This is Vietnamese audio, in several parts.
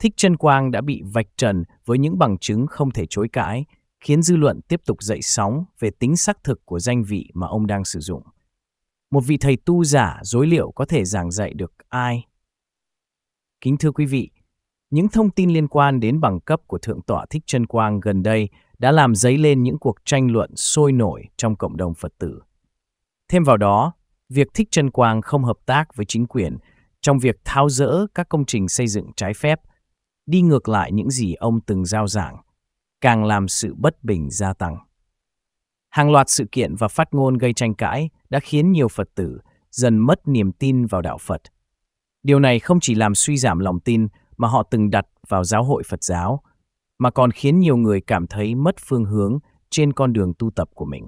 Thích Trân Quang đã bị vạch trần với những bằng chứng không thể chối cãi, khiến dư luận tiếp tục dậy sóng về tính xác thực của danh vị mà ông đang sử dụng. Một vị thầy tu giả dối liệu có thể giảng dạy được ai? Kính thưa quý vị, những thông tin liên quan đến bằng cấp của Thượng tọa Thích Trân Quang gần đây đã làm dấy lên những cuộc tranh luận sôi nổi trong cộng đồng Phật tử. Thêm vào đó, việc Thích Trân Quang không hợp tác với chính quyền trong việc tháo rỡ các công trình xây dựng trái phép đi ngược lại những gì ông từng giao giảng, càng làm sự bất bình gia tăng. Hàng loạt sự kiện và phát ngôn gây tranh cãi đã khiến nhiều Phật tử dần mất niềm tin vào đạo Phật. Điều này không chỉ làm suy giảm lòng tin mà họ từng đặt vào giáo hội Phật giáo, mà còn khiến nhiều người cảm thấy mất phương hướng trên con đường tu tập của mình.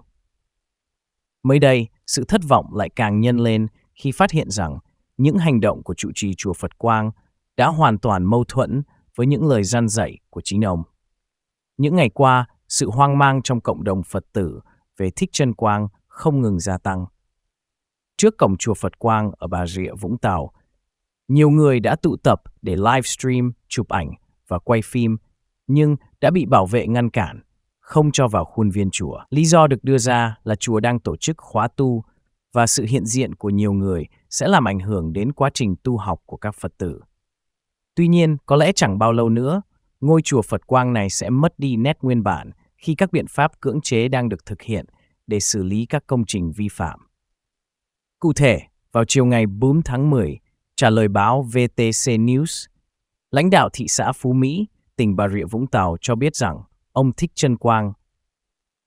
Mới đây, sự thất vọng lại càng nhân lên khi phát hiện rằng những hành động của trụ trì chùa Phật Quang đã hoàn toàn mâu thuẫn với những lời gian dạy của chính ông. Những ngày qua, sự hoang mang trong cộng đồng Phật tử về Thích Chân Quang không ngừng gia tăng. Trước cổng chùa Phật Quang ở Bà Rịa, Vũng Tàu, nhiều người đã tụ tập để livestream, chụp ảnh và quay phim, nhưng đã bị bảo vệ ngăn cản, không cho vào khuôn viên chùa. Lý do được đưa ra là chùa đang tổ chức khóa tu và sự hiện diện của nhiều người sẽ làm ảnh hưởng đến quá trình tu học của các Phật tử. Tuy nhiên, có lẽ chẳng bao lâu nữa, ngôi chùa Phật Quang này sẽ mất đi nét nguyên bản khi các biện pháp cưỡng chế đang được thực hiện để xử lý các công trình vi phạm. Cụ thể, vào chiều ngày 4 tháng 10, trả lời báo VTC News, lãnh đạo thị xã Phú Mỹ, tỉnh Bà Rịa Vũng Tàu cho biết rằng ông Thích Trân Quang,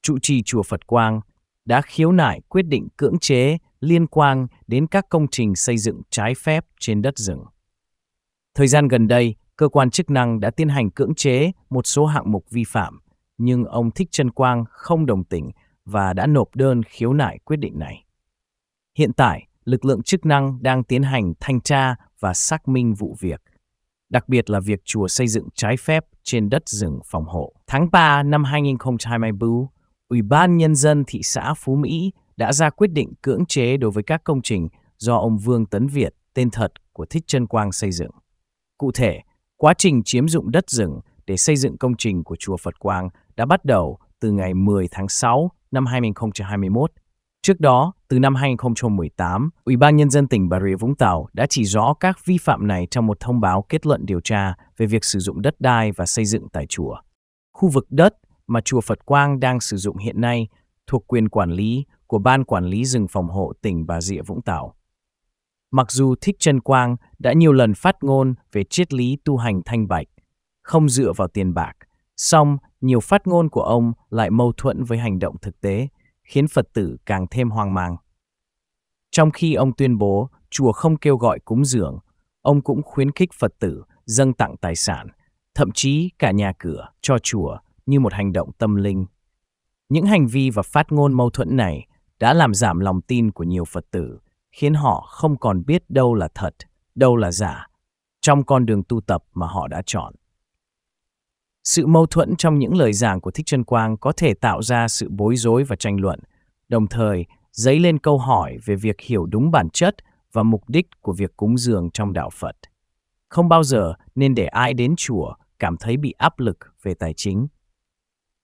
trụ trì chùa Phật Quang, đã khiếu nại quyết định cưỡng chế liên quan đến các công trình xây dựng trái phép trên đất rừng. Thời gian gần đây, cơ quan chức năng đã tiến hành cưỡng chế một số hạng mục vi phạm, nhưng ông Thích Trân Quang không đồng tình và đã nộp đơn khiếu nại quyết định này. Hiện tại, lực lượng chức năng đang tiến hành thanh tra và xác minh vụ việc, đặc biệt là việc chùa xây dựng trái phép trên đất rừng phòng hộ. Tháng 3 năm 2024, Ủy ban Nhân dân thị xã Phú Mỹ đã ra quyết định cưỡng chế đối với các công trình do ông Vương Tấn Việt, tên thật của Thích Trân Quang xây dựng. Cụ thể, quá trình chiếm dụng đất rừng để xây dựng công trình của Chùa Phật Quang đã bắt đầu từ ngày 10 tháng 6 năm 2021. Trước đó, từ năm 2018, Ủy ban Nhân dân tỉnh Bà Rịa Vũng Tàu đã chỉ rõ các vi phạm này trong một thông báo kết luận điều tra về việc sử dụng đất đai và xây dựng tại chùa. Khu vực đất mà chùa Phật Quang đang sử dụng hiện nay thuộc quyền quản lý của Ban Quản lý rừng phòng hộ tỉnh Bà Rịa Vũng Tàu. Mặc dù Thích Trân Quang đã nhiều lần phát ngôn về triết lý tu hành thanh bạch, không dựa vào tiền bạc, song nhiều phát ngôn của ông lại mâu thuẫn với hành động thực tế, khiến Phật tử càng thêm hoang mang. Trong khi ông tuyên bố chùa không kêu gọi cúng dường, ông cũng khuyến khích Phật tử dâng tặng tài sản, thậm chí cả nhà cửa cho chùa như một hành động tâm linh. Những hành vi và phát ngôn mâu thuẫn này đã làm giảm lòng tin của nhiều Phật tử khiến họ không còn biết đâu là thật, đâu là giả trong con đường tu tập mà họ đã chọn. Sự mâu thuẫn trong những lời giảng của Thích Trân Quang có thể tạo ra sự bối rối và tranh luận, đồng thời dấy lên câu hỏi về việc hiểu đúng bản chất và mục đích của việc cúng dường trong đạo Phật. Không bao giờ nên để ai đến chùa cảm thấy bị áp lực về tài chính.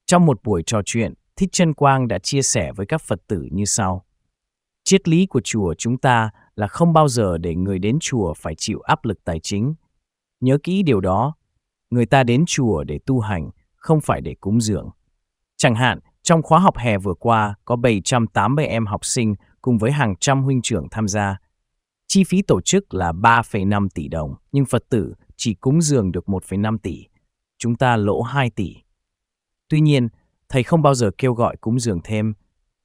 Trong một buổi trò chuyện, Thích Trân Quang đã chia sẻ với các Phật tử như sau. Triết lý của chùa chúng ta là không bao giờ để người đến chùa phải chịu áp lực tài chính. Nhớ kỹ điều đó, người ta đến chùa để tu hành, không phải để cúng dường. Chẳng hạn, trong khóa học hè vừa qua có 780 em học sinh cùng với hàng trăm huynh trưởng tham gia. Chi phí tổ chức là 3,5 tỷ đồng, nhưng Phật tử chỉ cúng dường được 1,5 tỷ. Chúng ta lỗ 2 tỷ. Tuy nhiên, thầy không bao giờ kêu gọi cúng dường thêm.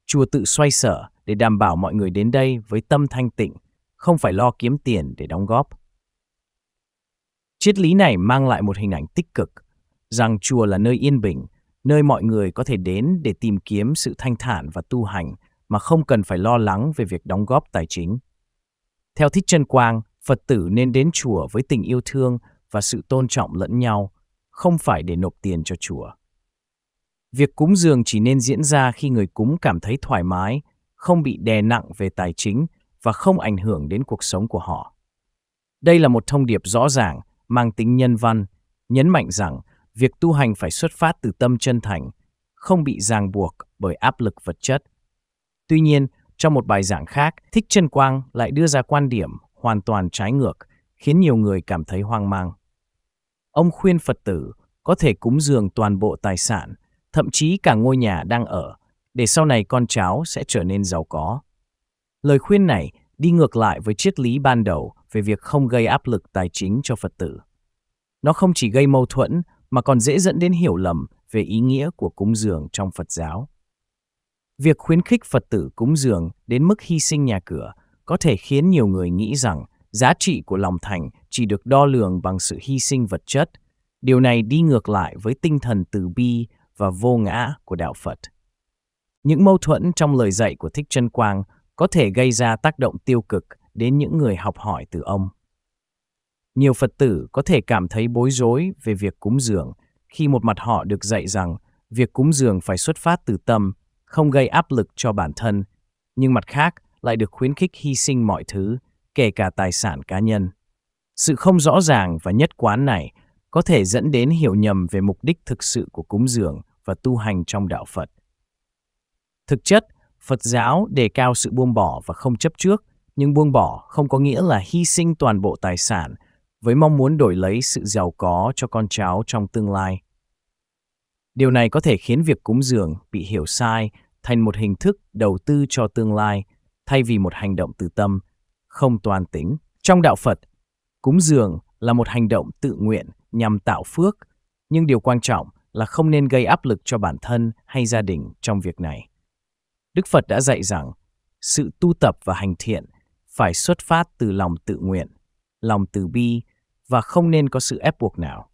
Chùa tự xoay sở, để đảm bảo mọi người đến đây với tâm thanh tịnh, không phải lo kiếm tiền để đóng góp. Triết lý này mang lại một hình ảnh tích cực, rằng chùa là nơi yên bình, nơi mọi người có thể đến để tìm kiếm sự thanh thản và tu hành mà không cần phải lo lắng về việc đóng góp tài chính. Theo Thích Trân Quang, Phật tử nên đến chùa với tình yêu thương và sự tôn trọng lẫn nhau, không phải để nộp tiền cho chùa. Việc cúng dường chỉ nên diễn ra khi người cúng cảm thấy thoải mái không bị đè nặng về tài chính và không ảnh hưởng đến cuộc sống của họ. Đây là một thông điệp rõ ràng, mang tính nhân văn, nhấn mạnh rằng việc tu hành phải xuất phát từ tâm chân thành, không bị ràng buộc bởi áp lực vật chất. Tuy nhiên, trong một bài giảng khác, Thích chân Quang lại đưa ra quan điểm hoàn toàn trái ngược, khiến nhiều người cảm thấy hoang mang. Ông khuyên Phật tử có thể cúng dường toàn bộ tài sản, thậm chí cả ngôi nhà đang ở, để sau này con cháu sẽ trở nên giàu có. Lời khuyên này đi ngược lại với triết lý ban đầu về việc không gây áp lực tài chính cho Phật tử. Nó không chỉ gây mâu thuẫn mà còn dễ dẫn đến hiểu lầm về ý nghĩa của cúng dường trong Phật giáo. Việc khuyến khích Phật tử cúng dường đến mức hy sinh nhà cửa có thể khiến nhiều người nghĩ rằng giá trị của lòng thành chỉ được đo lường bằng sự hy sinh vật chất. Điều này đi ngược lại với tinh thần từ bi và vô ngã của đạo Phật. Những mâu thuẫn trong lời dạy của Thích Trân Quang có thể gây ra tác động tiêu cực đến những người học hỏi từ ông. Nhiều Phật tử có thể cảm thấy bối rối về việc cúng dường khi một mặt họ được dạy rằng việc cúng dường phải xuất phát từ tâm, không gây áp lực cho bản thân, nhưng mặt khác lại được khuyến khích hy sinh mọi thứ, kể cả tài sản cá nhân. Sự không rõ ràng và nhất quán này có thể dẫn đến hiểu nhầm về mục đích thực sự của cúng dường và tu hành trong đạo Phật. Thực chất, Phật giáo đề cao sự buông bỏ và không chấp trước, nhưng buông bỏ không có nghĩa là hy sinh toàn bộ tài sản với mong muốn đổi lấy sự giàu có cho con cháu trong tương lai. Điều này có thể khiến việc cúng dường bị hiểu sai thành một hình thức đầu tư cho tương lai thay vì một hành động từ tâm, không toàn tính. Trong đạo Phật, cúng dường là một hành động tự nguyện nhằm tạo phước, nhưng điều quan trọng là không nên gây áp lực cho bản thân hay gia đình trong việc này. Đức Phật đã dạy rằng sự tu tập và hành thiện phải xuất phát từ lòng tự nguyện, lòng từ bi và không nên có sự ép buộc nào.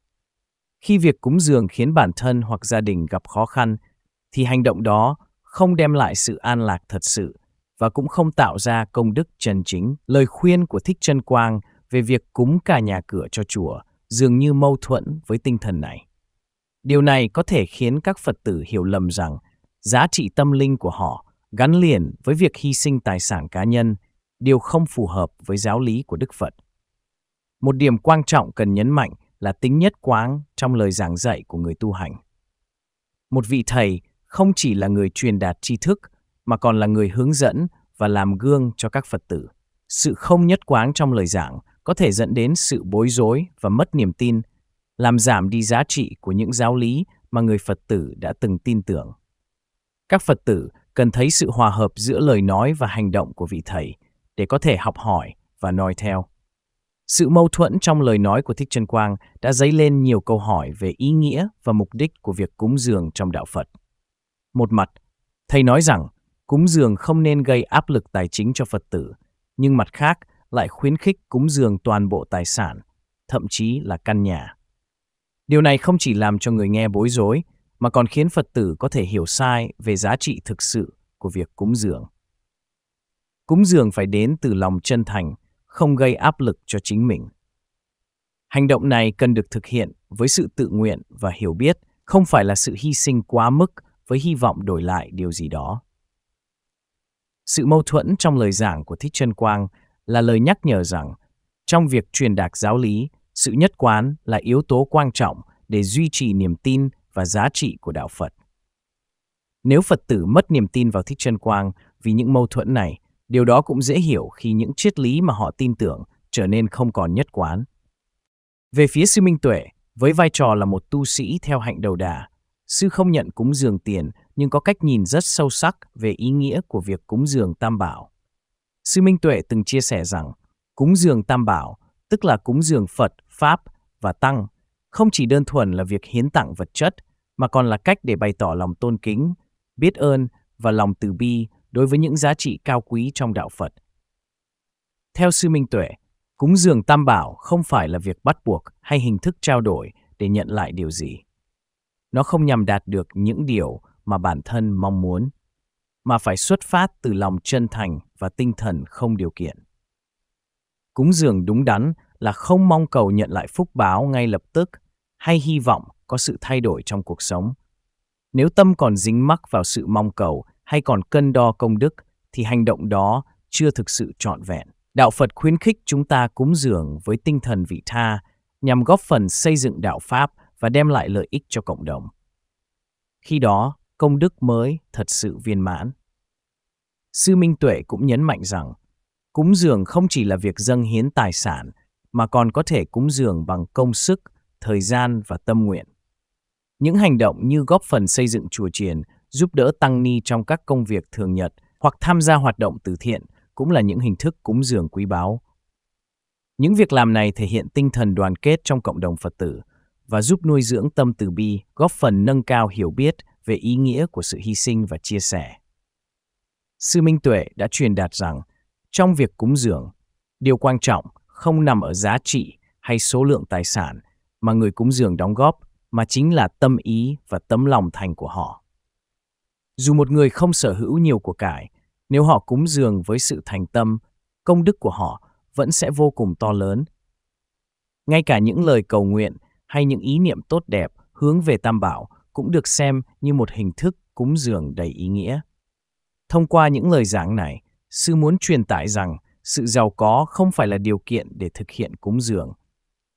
Khi việc cúng dường khiến bản thân hoặc gia đình gặp khó khăn, thì hành động đó không đem lại sự an lạc thật sự và cũng không tạo ra công đức chân chính. Lời khuyên của Thích Trân Quang về việc cúng cả nhà cửa cho chùa dường như mâu thuẫn với tinh thần này. Điều này có thể khiến các Phật tử hiểu lầm rằng giá trị tâm linh của họ gắn liền với việc hy sinh tài sản cá nhân, điều không phù hợp với giáo lý của Đức Phật. Một điểm quan trọng cần nhấn mạnh là tính nhất quán trong lời giảng dạy của người tu hành. Một vị thầy không chỉ là người truyền đạt tri thức mà còn là người hướng dẫn và làm gương cho các Phật tử. Sự không nhất quán trong lời giảng có thể dẫn đến sự bối rối và mất niềm tin, làm giảm đi giá trị của những giáo lý mà người Phật tử đã từng tin tưởng. Các Phật tử cần thấy sự hòa hợp giữa lời nói và hành động của vị thầy để có thể học hỏi và noi theo. Sự mâu thuẫn trong lời nói của Thích Trân Quang đã dấy lên nhiều câu hỏi về ý nghĩa và mục đích của việc cúng dường trong đạo Phật. Một mặt, thầy nói rằng cúng dường không nên gây áp lực tài chính cho Phật tử, nhưng mặt khác lại khuyến khích cúng dường toàn bộ tài sản, thậm chí là căn nhà. Điều này không chỉ làm cho người nghe bối rối, mà còn khiến Phật tử có thể hiểu sai về giá trị thực sự của việc cúng dường. Cúng dường phải đến từ lòng chân thành, không gây áp lực cho chính mình. Hành động này cần được thực hiện với sự tự nguyện và hiểu biết, không phải là sự hy sinh quá mức với hy vọng đổi lại điều gì đó. Sự mâu thuẫn trong lời giảng của Thích Trân Quang là lời nhắc nhở rằng, trong việc truyền đạt giáo lý, sự nhất quán là yếu tố quan trọng để duy trì niềm tin và giá trị của đạo Phật. Nếu Phật tử mất niềm tin vào Thích chân Quang vì những mâu thuẫn này, điều đó cũng dễ hiểu khi những triết lý mà họ tin tưởng trở nên không còn nhất quán. Về phía Sư Minh Tuệ, với vai trò là một tu sĩ theo hạnh đầu đà, Sư không nhận cúng dường tiền nhưng có cách nhìn rất sâu sắc về ý nghĩa của việc cúng dường tam bảo. Sư Minh Tuệ từng chia sẻ rằng, cúng dường tam bảo, tức là cúng dường Phật, Pháp và Tăng, không chỉ đơn thuần là việc hiến tặng vật chất, mà còn là cách để bày tỏ lòng tôn kính, biết ơn và lòng từ bi đối với những giá trị cao quý trong đạo Phật. Theo sư Minh Tuệ, cúng dường tam bảo không phải là việc bắt buộc hay hình thức trao đổi để nhận lại điều gì. Nó không nhằm đạt được những điều mà bản thân mong muốn, mà phải xuất phát từ lòng chân thành và tinh thần không điều kiện. Cúng dường đúng đắn là không mong cầu nhận lại phúc báo ngay lập tức hay hy vọng có sự thay đổi trong cuộc sống. Nếu tâm còn dính mắc vào sự mong cầu hay còn cân đo công đức thì hành động đó chưa thực sự trọn vẹn. Đạo Phật khuyến khích chúng ta cúng dường với tinh thần vị tha nhằm góp phần xây dựng đạo Pháp và đem lại lợi ích cho cộng đồng. Khi đó, công đức mới thật sự viên mãn. Sư Minh Tuệ cũng nhấn mạnh rằng, cúng dường không chỉ là việc dâng hiến tài sản, mà còn có thể cúng dường bằng công sức, thời gian và tâm nguyện. Những hành động như góp phần xây dựng chùa triển, giúp đỡ tăng ni trong các công việc thường nhật hoặc tham gia hoạt động từ thiện cũng là những hình thức cúng dường quý báu. Những việc làm này thể hiện tinh thần đoàn kết trong cộng đồng Phật tử và giúp nuôi dưỡng tâm từ bi, góp phần nâng cao hiểu biết về ý nghĩa của sự hy sinh và chia sẻ. Sư Minh Tuệ đã truyền đạt rằng, trong việc cúng dường, điều quan trọng không nằm ở giá trị hay số lượng tài sản mà người cúng dường đóng góp, mà chính là tâm ý và tấm lòng thành của họ. Dù một người không sở hữu nhiều của cải, nếu họ cúng dường với sự thành tâm, công đức của họ vẫn sẽ vô cùng to lớn. Ngay cả những lời cầu nguyện hay những ý niệm tốt đẹp hướng về Tam Bảo cũng được xem như một hình thức cúng dường đầy ý nghĩa. Thông qua những lời giảng này, sư muốn truyền tải rằng sự giàu có không phải là điều kiện để thực hiện cúng dường,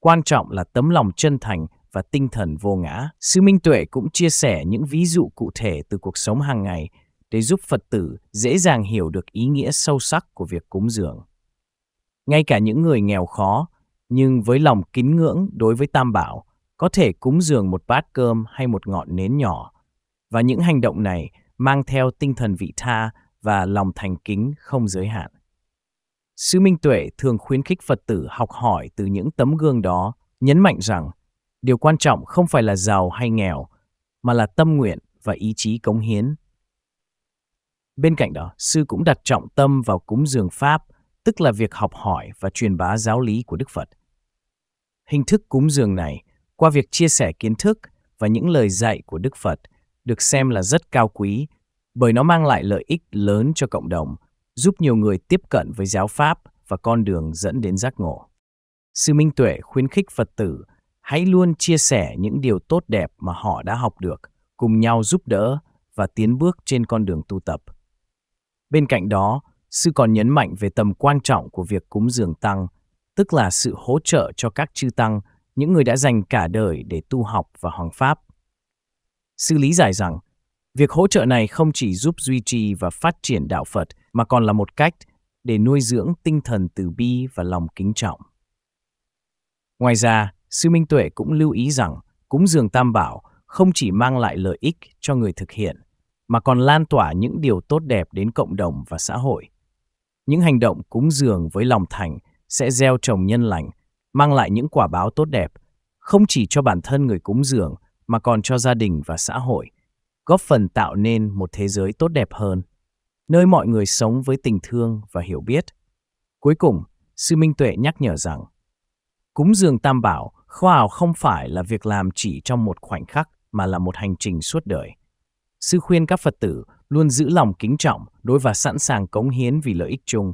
Quan trọng là tấm lòng chân thành và tinh thần vô ngã. Sư Minh Tuệ cũng chia sẻ những ví dụ cụ thể từ cuộc sống hàng ngày để giúp Phật tử dễ dàng hiểu được ý nghĩa sâu sắc của việc cúng dường. Ngay cả những người nghèo khó, nhưng với lòng kính ngưỡng đối với Tam Bảo, có thể cúng dường một bát cơm hay một ngọn nến nhỏ. Và những hành động này mang theo tinh thần vị tha và lòng thành kính không giới hạn. Sư Minh Tuệ thường khuyến khích Phật tử học hỏi từ những tấm gương đó, nhấn mạnh rằng điều quan trọng không phải là giàu hay nghèo, mà là tâm nguyện và ý chí cống hiến. Bên cạnh đó, sư cũng đặt trọng tâm vào cúng dường Pháp, tức là việc học hỏi và truyền bá giáo lý của Đức Phật. Hình thức cúng dường này, qua việc chia sẻ kiến thức và những lời dạy của Đức Phật, được xem là rất cao quý bởi nó mang lại lợi ích lớn cho cộng đồng giúp nhiều người tiếp cận với giáo pháp và con đường dẫn đến giác ngộ. Sư Minh Tuệ khuyến khích Phật tử hãy luôn chia sẻ những điều tốt đẹp mà họ đã học được, cùng nhau giúp đỡ và tiến bước trên con đường tu tập. Bên cạnh đó, sư còn nhấn mạnh về tầm quan trọng của việc cúng dường tăng, tức là sự hỗ trợ cho các chư tăng, những người đã dành cả đời để tu học và hoàng pháp. Sư lý giải rằng, việc hỗ trợ này không chỉ giúp duy trì và phát triển đạo Phật – mà còn là một cách để nuôi dưỡng tinh thần từ bi và lòng kính trọng. Ngoài ra, Sư Minh Tuệ cũng lưu ý rằng cúng dường tam bảo không chỉ mang lại lợi ích cho người thực hiện, mà còn lan tỏa những điều tốt đẹp đến cộng đồng và xã hội. Những hành động cúng dường với lòng thành sẽ gieo trồng nhân lành, mang lại những quả báo tốt đẹp, không chỉ cho bản thân người cúng dường mà còn cho gia đình và xã hội, góp phần tạo nên một thế giới tốt đẹp hơn nơi mọi người sống với tình thương và hiểu biết. Cuối cùng, Sư Minh Tuệ nhắc nhở rằng, cúng dường tam bảo, khoa học không phải là việc làm chỉ trong một khoảnh khắc mà là một hành trình suốt đời. Sư khuyên các Phật tử luôn giữ lòng kính trọng đối và sẵn sàng cống hiến vì lợi ích chung.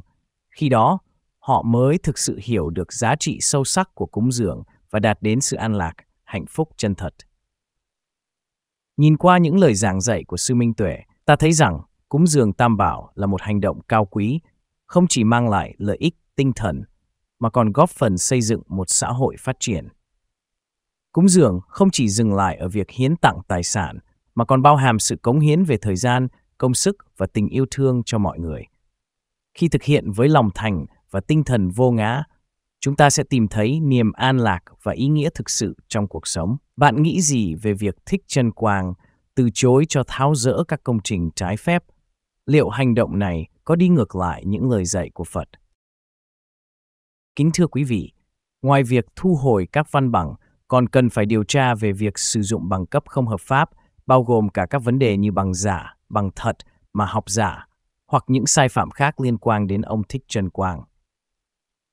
Khi đó, họ mới thực sự hiểu được giá trị sâu sắc của cúng dường và đạt đến sự an lạc, hạnh phúc chân thật. Nhìn qua những lời giảng dạy của Sư Minh Tuệ, ta thấy rằng Cúng dường tam bảo là một hành động cao quý, không chỉ mang lại lợi ích tinh thần, mà còn góp phần xây dựng một xã hội phát triển. Cúng dường không chỉ dừng lại ở việc hiến tặng tài sản, mà còn bao hàm sự cống hiến về thời gian, công sức và tình yêu thương cho mọi người. Khi thực hiện với lòng thành và tinh thần vô ngã, chúng ta sẽ tìm thấy niềm an lạc và ý nghĩa thực sự trong cuộc sống. Bạn nghĩ gì về việc thích chân quang, từ chối cho tháo rỡ các công trình trái phép liệu hành động này có đi ngược lại những lời dạy của Phật? Kính thưa quý vị, ngoài việc thu hồi các văn bằng, còn cần phải điều tra về việc sử dụng bằng cấp không hợp pháp, bao gồm cả các vấn đề như bằng giả, bằng thật mà học giả, hoặc những sai phạm khác liên quan đến ông Thích Trần Quang.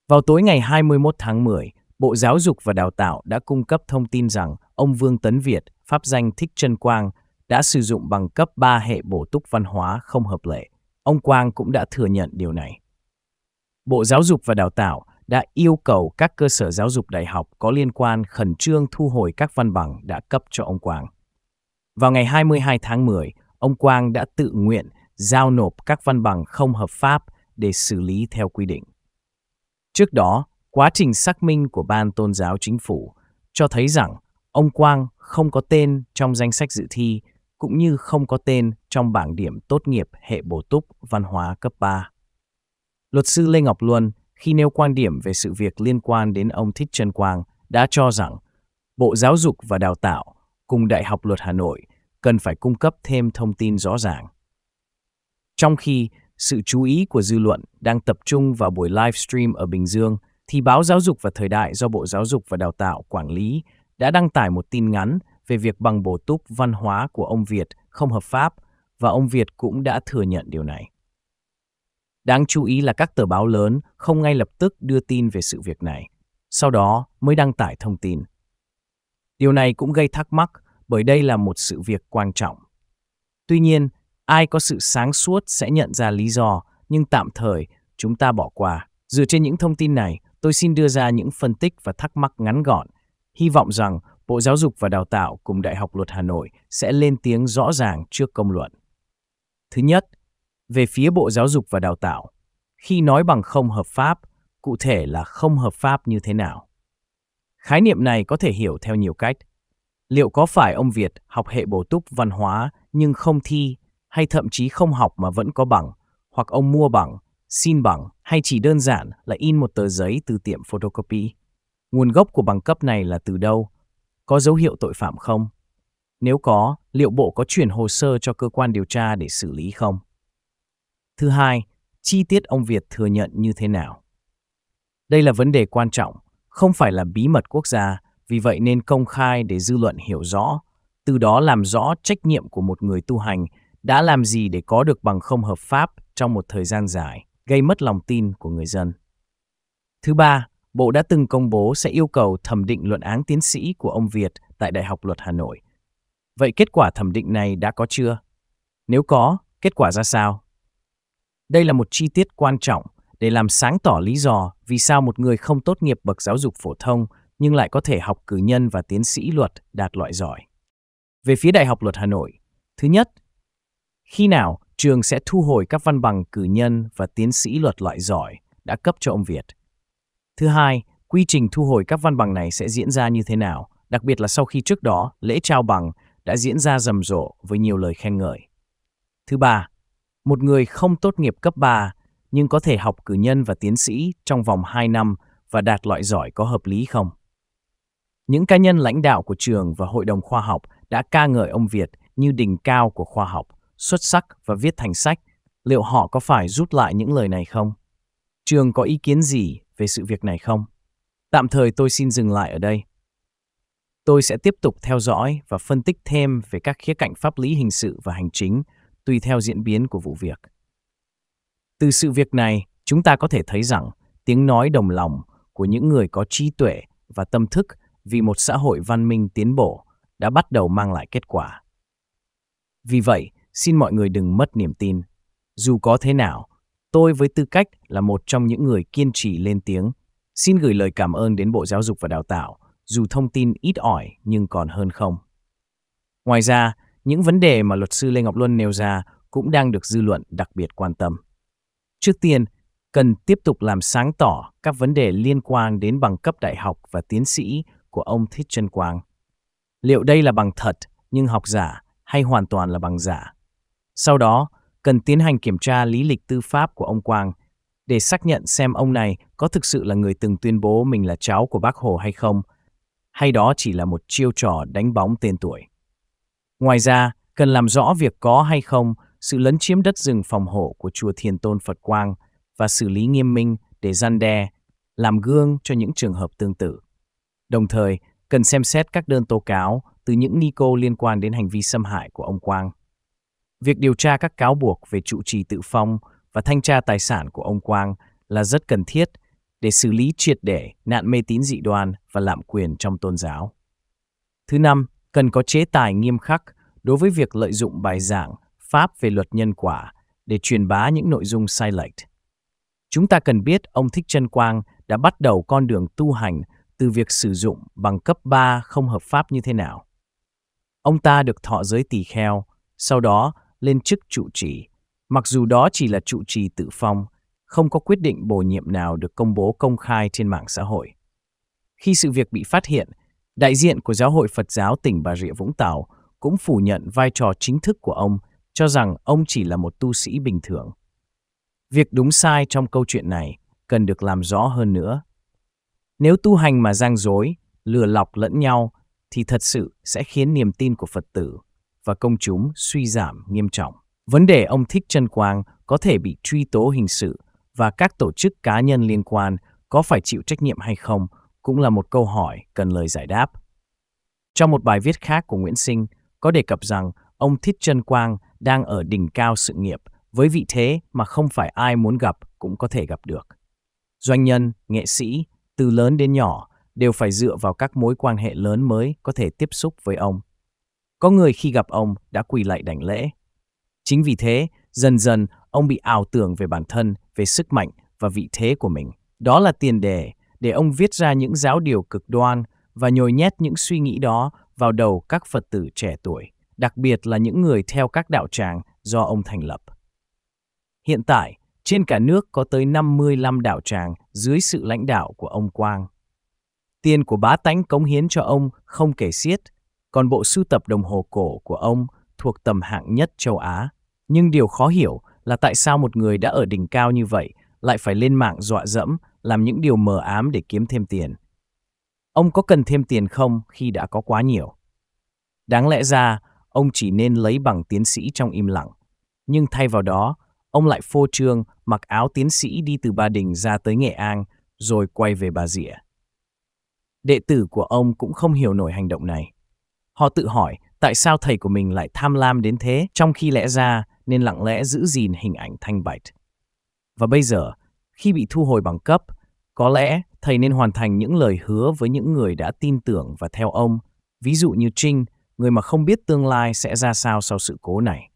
Vào tối ngày 21 tháng 10, Bộ Giáo dục và Đào tạo đã cung cấp thông tin rằng ông Vương Tấn Việt, pháp danh Thích Trần Quang, đã sử dụng bằng cấp 3 hệ bổ túc văn hóa không hợp lệ. Ông Quang cũng đã thừa nhận điều này. Bộ Giáo dục và Đào tạo đã yêu cầu các cơ sở giáo dục đại học có liên quan khẩn trương thu hồi các văn bằng đã cấp cho ông Quang. Vào ngày 22 tháng 10, ông Quang đã tự nguyện giao nộp các văn bằng không hợp pháp để xử lý theo quy định. Trước đó, quá trình xác minh của Ban Tôn giáo Chính phủ cho thấy rằng ông Quang không có tên trong danh sách dự thi cũng như không có tên trong bảng điểm tốt nghiệp hệ bổ túc văn hóa cấp 3. Luật sư Lê Ngọc Luân khi nêu quan điểm về sự việc liên quan đến ông Thích Trần Quang đã cho rằng Bộ Giáo dục và Đào tạo cùng Đại học Luật Hà Nội cần phải cung cấp thêm thông tin rõ ràng. Trong khi sự chú ý của dư luận đang tập trung vào buổi livestream ở Bình Dương, thì báo Giáo dục và Thời đại do Bộ Giáo dục và Đào tạo quản lý đã đăng tải một tin ngắn về việc bằng bổ túc văn hóa của ông Việt không hợp pháp và ông Việt cũng đã thừa nhận điều này. Đáng chú ý là các tờ báo lớn không ngay lập tức đưa tin về sự việc này, sau đó mới đăng tải thông tin. Điều này cũng gây thắc mắc bởi đây là một sự việc quan trọng. Tuy nhiên, ai có sự sáng suốt sẽ nhận ra lý do, nhưng tạm thời chúng ta bỏ qua. Dựa trên những thông tin này, tôi xin đưa ra những phân tích và thắc mắc ngắn gọn, hy vọng rằng Bộ Giáo dục và Đào tạo cùng Đại học Luật Hà Nội sẽ lên tiếng rõ ràng trước công luận. Thứ nhất, về phía Bộ Giáo dục và Đào tạo, khi nói bằng không hợp pháp, cụ thể là không hợp pháp như thế nào? Khái niệm này có thể hiểu theo nhiều cách. Liệu có phải ông Việt học hệ bổ túc văn hóa nhưng không thi hay thậm chí không học mà vẫn có bằng, hoặc ông mua bằng, xin bằng hay chỉ đơn giản là in một tờ giấy từ tiệm photocopy? Nguồn gốc của bằng cấp này là từ đâu? có dấu hiệu tội phạm không? Nếu có, liệu Bộ có chuyển hồ sơ cho cơ quan điều tra để xử lý không? Thứ hai, chi tiết ông Việt thừa nhận như thế nào? Đây là vấn đề quan trọng, không phải là bí mật quốc gia, vì vậy nên công khai để dư luận hiểu rõ, từ đó làm rõ trách nhiệm của một người tu hành đã làm gì để có được bằng không hợp pháp trong một thời gian dài, gây mất lòng tin của người dân. Thứ ba, Bộ đã từng công bố sẽ yêu cầu thẩm định luận án tiến sĩ của ông Việt tại Đại học Luật Hà Nội. Vậy kết quả thẩm định này đã có chưa? Nếu có, kết quả ra sao? Đây là một chi tiết quan trọng để làm sáng tỏ lý do vì sao một người không tốt nghiệp bậc giáo dục phổ thông nhưng lại có thể học cử nhân và tiến sĩ luật đạt loại giỏi. Về phía Đại học Luật Hà Nội, thứ nhất, khi nào trường sẽ thu hồi các văn bằng cử nhân và tiến sĩ luật loại giỏi đã cấp cho ông Việt? Thứ hai, quy trình thu hồi các văn bằng này sẽ diễn ra như thế nào, đặc biệt là sau khi trước đó lễ trao bằng đã diễn ra rầm rộ với nhiều lời khen ngợi. Thứ ba, một người không tốt nghiệp cấp 3 nhưng có thể học cử nhân và tiến sĩ trong vòng 2 năm và đạt loại giỏi có hợp lý không? Những cá nhân lãnh đạo của trường và hội đồng khoa học đã ca ngợi ông Việt như đỉnh cao của khoa học, xuất sắc và viết thành sách. Liệu họ có phải rút lại những lời này không? Trường có ý kiến gì về sự việc này không? Tạm thời tôi xin dừng lại ở đây. Tôi sẽ tiếp tục theo dõi và phân tích thêm về các khía cạnh pháp lý hình sự và hành chính tùy theo diễn biến của vụ việc. Từ sự việc này, chúng ta có thể thấy rằng tiếng nói đồng lòng của những người có trí tuệ và tâm thức vì một xã hội văn minh tiến bộ đã bắt đầu mang lại kết quả. Vì vậy, xin mọi người đừng mất niềm tin. Dù có thế nào, Tôi với tư cách là một trong những người kiên trì lên tiếng, xin gửi lời cảm ơn đến Bộ Giáo dục và Đào tạo, dù thông tin ít ỏi nhưng còn hơn không. Ngoài ra, những vấn đề mà luật sư Lê Ngọc Luân nêu ra cũng đang được dư luận đặc biệt quan tâm. Trước tiên, cần tiếp tục làm sáng tỏ các vấn đề liên quan đến bằng cấp đại học và tiến sĩ của ông Thích Trân Quang. Liệu đây là bằng thật nhưng học giả hay hoàn toàn là bằng giả? Sau đó, cần tiến hành kiểm tra lý lịch tư pháp của ông Quang để xác nhận xem ông này có thực sự là người từng tuyên bố mình là cháu của bác Hồ hay không, hay đó chỉ là một chiêu trò đánh bóng tên tuổi. Ngoài ra, cần làm rõ việc có hay không sự lấn chiếm đất rừng phòng hộ của chùa Thiền Tôn Phật Quang và xử lý nghiêm minh để gian đe, làm gương cho những trường hợp tương tự. Đồng thời, cần xem xét các đơn tố cáo từ những ni cô liên quan đến hành vi xâm hại của ông Quang. Việc điều tra các cáo buộc về trụ trì tự phong và thanh tra tài sản của ông Quang là rất cần thiết để xử lý triệt để nạn mê tín dị đoan và lạm quyền trong tôn giáo. Thứ năm, cần có chế tài nghiêm khắc đối với việc lợi dụng bài giảng Pháp về luật nhân quả để truyền bá những nội dung sai lệch. Chúng ta cần biết ông Thích chân Quang đã bắt đầu con đường tu hành từ việc sử dụng bằng cấp 3 không hợp pháp như thế nào. Ông ta được thọ giới tỳ kheo, sau đó lên chức trụ trì, mặc dù đó chỉ là trụ trì tự phong, không có quyết định bổ nhiệm nào được công bố công khai trên mạng xã hội. Khi sự việc bị phát hiện, đại diện của Giáo hội Phật giáo tỉnh Bà Rịa Vũng Tàu cũng phủ nhận vai trò chính thức của ông, cho rằng ông chỉ là một tu sĩ bình thường. Việc đúng sai trong câu chuyện này cần được làm rõ hơn nữa. Nếu tu hành mà giang dối, lừa lọc lẫn nhau thì thật sự sẽ khiến niềm tin của Phật tử và công chúng suy giảm nghiêm trọng. Vấn đề ông Thích Trân Quang có thể bị truy tố hình sự và các tổ chức cá nhân liên quan có phải chịu trách nhiệm hay không cũng là một câu hỏi cần lời giải đáp. Trong một bài viết khác của Nguyễn Sinh có đề cập rằng ông Thích Trân Quang đang ở đỉnh cao sự nghiệp với vị thế mà không phải ai muốn gặp cũng có thể gặp được. Doanh nhân, nghệ sĩ, từ lớn đến nhỏ đều phải dựa vào các mối quan hệ lớn mới có thể tiếp xúc với ông. Có người khi gặp ông đã quỳ lại đảnh lễ. Chính vì thế, dần dần ông bị ảo tưởng về bản thân, về sức mạnh và vị thế của mình. Đó là tiền đề để ông viết ra những giáo điều cực đoan và nhồi nhét những suy nghĩ đó vào đầu các Phật tử trẻ tuổi, đặc biệt là những người theo các đạo tràng do ông thành lập. Hiện tại, trên cả nước có tới 55 đạo tràng dưới sự lãnh đạo của ông Quang. Tiền của bá tánh cống hiến cho ông không kể xiết – còn bộ sưu tập đồng hồ cổ của ông thuộc tầm hạng nhất châu Á. Nhưng điều khó hiểu là tại sao một người đã ở đỉnh cao như vậy lại phải lên mạng dọa dẫm, làm những điều mờ ám để kiếm thêm tiền. Ông có cần thêm tiền không khi đã có quá nhiều? Đáng lẽ ra, ông chỉ nên lấy bằng tiến sĩ trong im lặng. Nhưng thay vào đó, ông lại phô trương mặc áo tiến sĩ đi từ Ba Đình ra tới Nghệ An, rồi quay về Bà Rịa. Đệ tử của ông cũng không hiểu nổi hành động này. Họ tự hỏi tại sao thầy của mình lại tham lam đến thế trong khi lẽ ra nên lặng lẽ giữ gìn hình ảnh thanh bạch. Và bây giờ, khi bị thu hồi bằng cấp, có lẽ thầy nên hoàn thành những lời hứa với những người đã tin tưởng và theo ông, ví dụ như Trinh, người mà không biết tương lai sẽ ra sao sau sự cố này.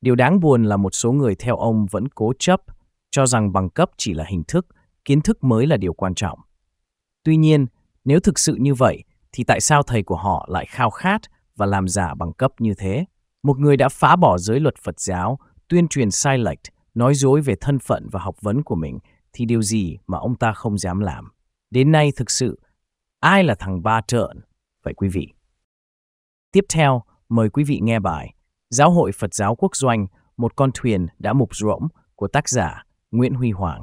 Điều đáng buồn là một số người theo ông vẫn cố chấp, cho rằng bằng cấp chỉ là hình thức, kiến thức mới là điều quan trọng. Tuy nhiên, nếu thực sự như vậy, thì tại sao thầy của họ lại khao khát và làm giả bằng cấp như thế? Một người đã phá bỏ giới luật Phật giáo, tuyên truyền sai lệch, nói dối về thân phận và học vấn của mình, thì điều gì mà ông ta không dám làm? Đến nay thực sự, ai là thằng ba trợn? Vậy quý vị. Tiếp theo, mời quý vị nghe bài Giáo hội Phật giáo Quốc doanh, một con thuyền đã mục rỗng của tác giả Nguyễn Huy Hoàng.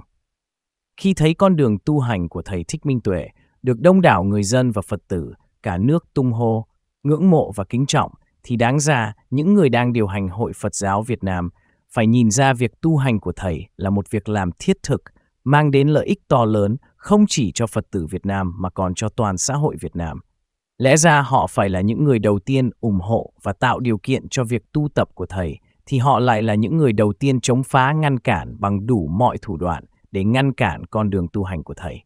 Khi thấy con đường tu hành của thầy Thích Minh Tuệ được đông đảo người dân và Phật tử cả nước tung hô, ngưỡng mộ và kính trọng, thì đáng ra những người đang điều hành Hội Phật giáo Việt Nam phải nhìn ra việc tu hành của Thầy là một việc làm thiết thực, mang đến lợi ích to lớn không chỉ cho Phật tử Việt Nam mà còn cho toàn xã hội Việt Nam. Lẽ ra họ phải là những người đầu tiên ủng hộ và tạo điều kiện cho việc tu tập của Thầy, thì họ lại là những người đầu tiên chống phá ngăn cản bằng đủ mọi thủ đoạn để ngăn cản con đường tu hành của Thầy.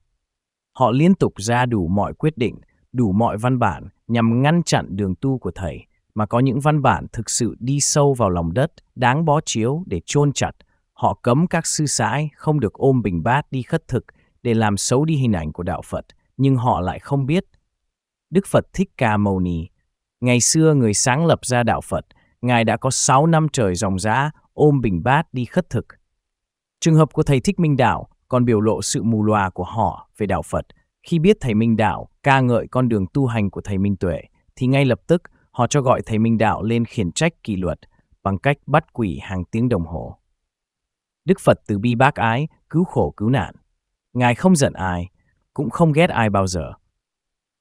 Họ liên tục ra đủ mọi quyết định, đủ mọi văn bản nhằm ngăn chặn đường tu của thầy, mà có những văn bản thực sự đi sâu vào lòng đất, đáng bó chiếu để chôn chặt. Họ cấm các sư sãi không được ôm bình bát đi khất thực để làm xấu đi hình ảnh của đạo Phật, nhưng họ lại không biết. Đức Phật Thích Ca Mâu Ni, ngày xưa người sáng lập ra đạo Phật, Ngài đã có 6 năm trời dòng giá ôm bình bát đi khất thực. Trường hợp của Thầy Thích Minh Đạo còn biểu lộ sự mù lòa của họ về đạo Phật. Khi biết Thầy Minh Đạo ca ngợi con đường tu hành của Thầy Minh Tuệ, thì ngay lập tức họ cho gọi Thầy Minh Đạo lên khiển trách kỷ luật bằng cách bắt quỷ hàng tiếng đồng hồ. Đức Phật từ bi bác ái, cứu khổ cứu nạn. Ngài không giận ai, cũng không ghét ai bao giờ.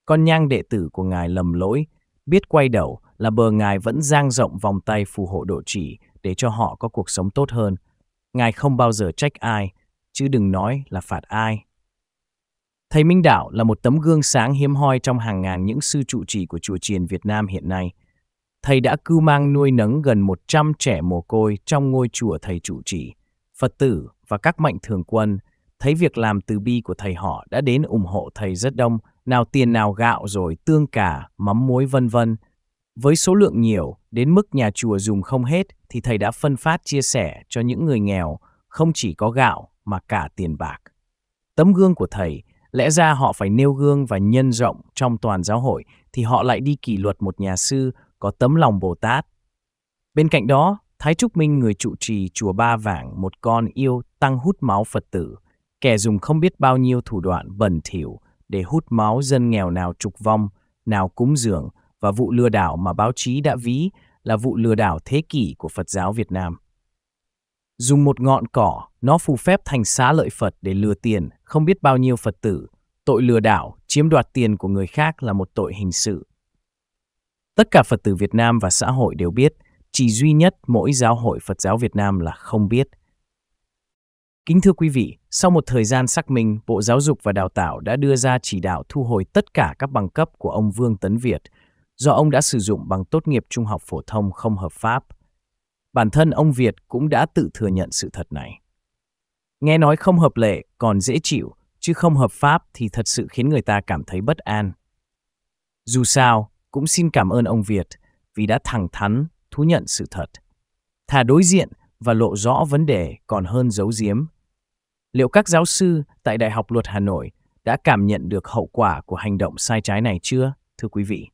Con nhang đệ tử của Ngài lầm lỗi, biết quay đầu là bờ Ngài vẫn giang rộng vòng tay phù hộ độ trì để cho họ có cuộc sống tốt hơn. Ngài không bao giờ trách ai, chứ đừng nói là phạt ai. Thầy Minh Đạo là một tấm gương sáng hiếm hoi trong hàng ngàn những sư trụ trì của chùa chiền Việt Nam hiện nay. Thầy đã cư mang nuôi nấng gần 100 trẻ mồ côi trong ngôi chùa thầy trụ trì. Phật tử và các mạnh thường quân thấy việc làm từ bi của thầy họ đã đến ủng hộ thầy rất đông, nào tiền nào gạo rồi tương cà, mắm muối vân vân. Với số lượng nhiều, đến mức nhà chùa dùng không hết thì thầy đã phân phát chia sẻ cho những người nghèo, không chỉ có gạo mà cả tiền bạc. Tấm gương của thầy, lẽ ra họ phải nêu gương và nhân rộng trong toàn giáo hội thì họ lại đi kỷ luật một nhà sư có tấm lòng Bồ Tát. Bên cạnh đó, Thái Trúc Minh người trụ trì chùa Ba Vàng một con yêu tăng hút máu Phật tử, kẻ dùng không biết bao nhiêu thủ đoạn bẩn thỉu để hút máu dân nghèo nào trục vong, nào cúng dường và vụ lừa đảo mà báo chí đã ví là vụ lừa đảo thế kỷ của Phật giáo Việt Nam. Dùng một ngọn cỏ, nó phù phép thành xá lợi Phật để lừa tiền, không biết bao nhiêu Phật tử. Tội lừa đảo, chiếm đoạt tiền của người khác là một tội hình sự. Tất cả Phật tử Việt Nam và xã hội đều biết, chỉ duy nhất mỗi giáo hội Phật giáo Việt Nam là không biết. Kính thưa quý vị, sau một thời gian xác minh, Bộ Giáo dục và Đào tạo đã đưa ra chỉ đạo thu hồi tất cả các bằng cấp của ông Vương Tấn Việt do ông đã sử dụng bằng tốt nghiệp trung học phổ thông không hợp pháp – Bản thân ông Việt cũng đã tự thừa nhận sự thật này. Nghe nói không hợp lệ còn dễ chịu, chứ không hợp pháp thì thật sự khiến người ta cảm thấy bất an. Dù sao, cũng xin cảm ơn ông Việt vì đã thẳng thắn thú nhận sự thật. Thà đối diện và lộ rõ vấn đề còn hơn giấu giếm. Liệu các giáo sư tại Đại học Luật Hà Nội đã cảm nhận được hậu quả của hành động sai trái này chưa, thưa quý vị?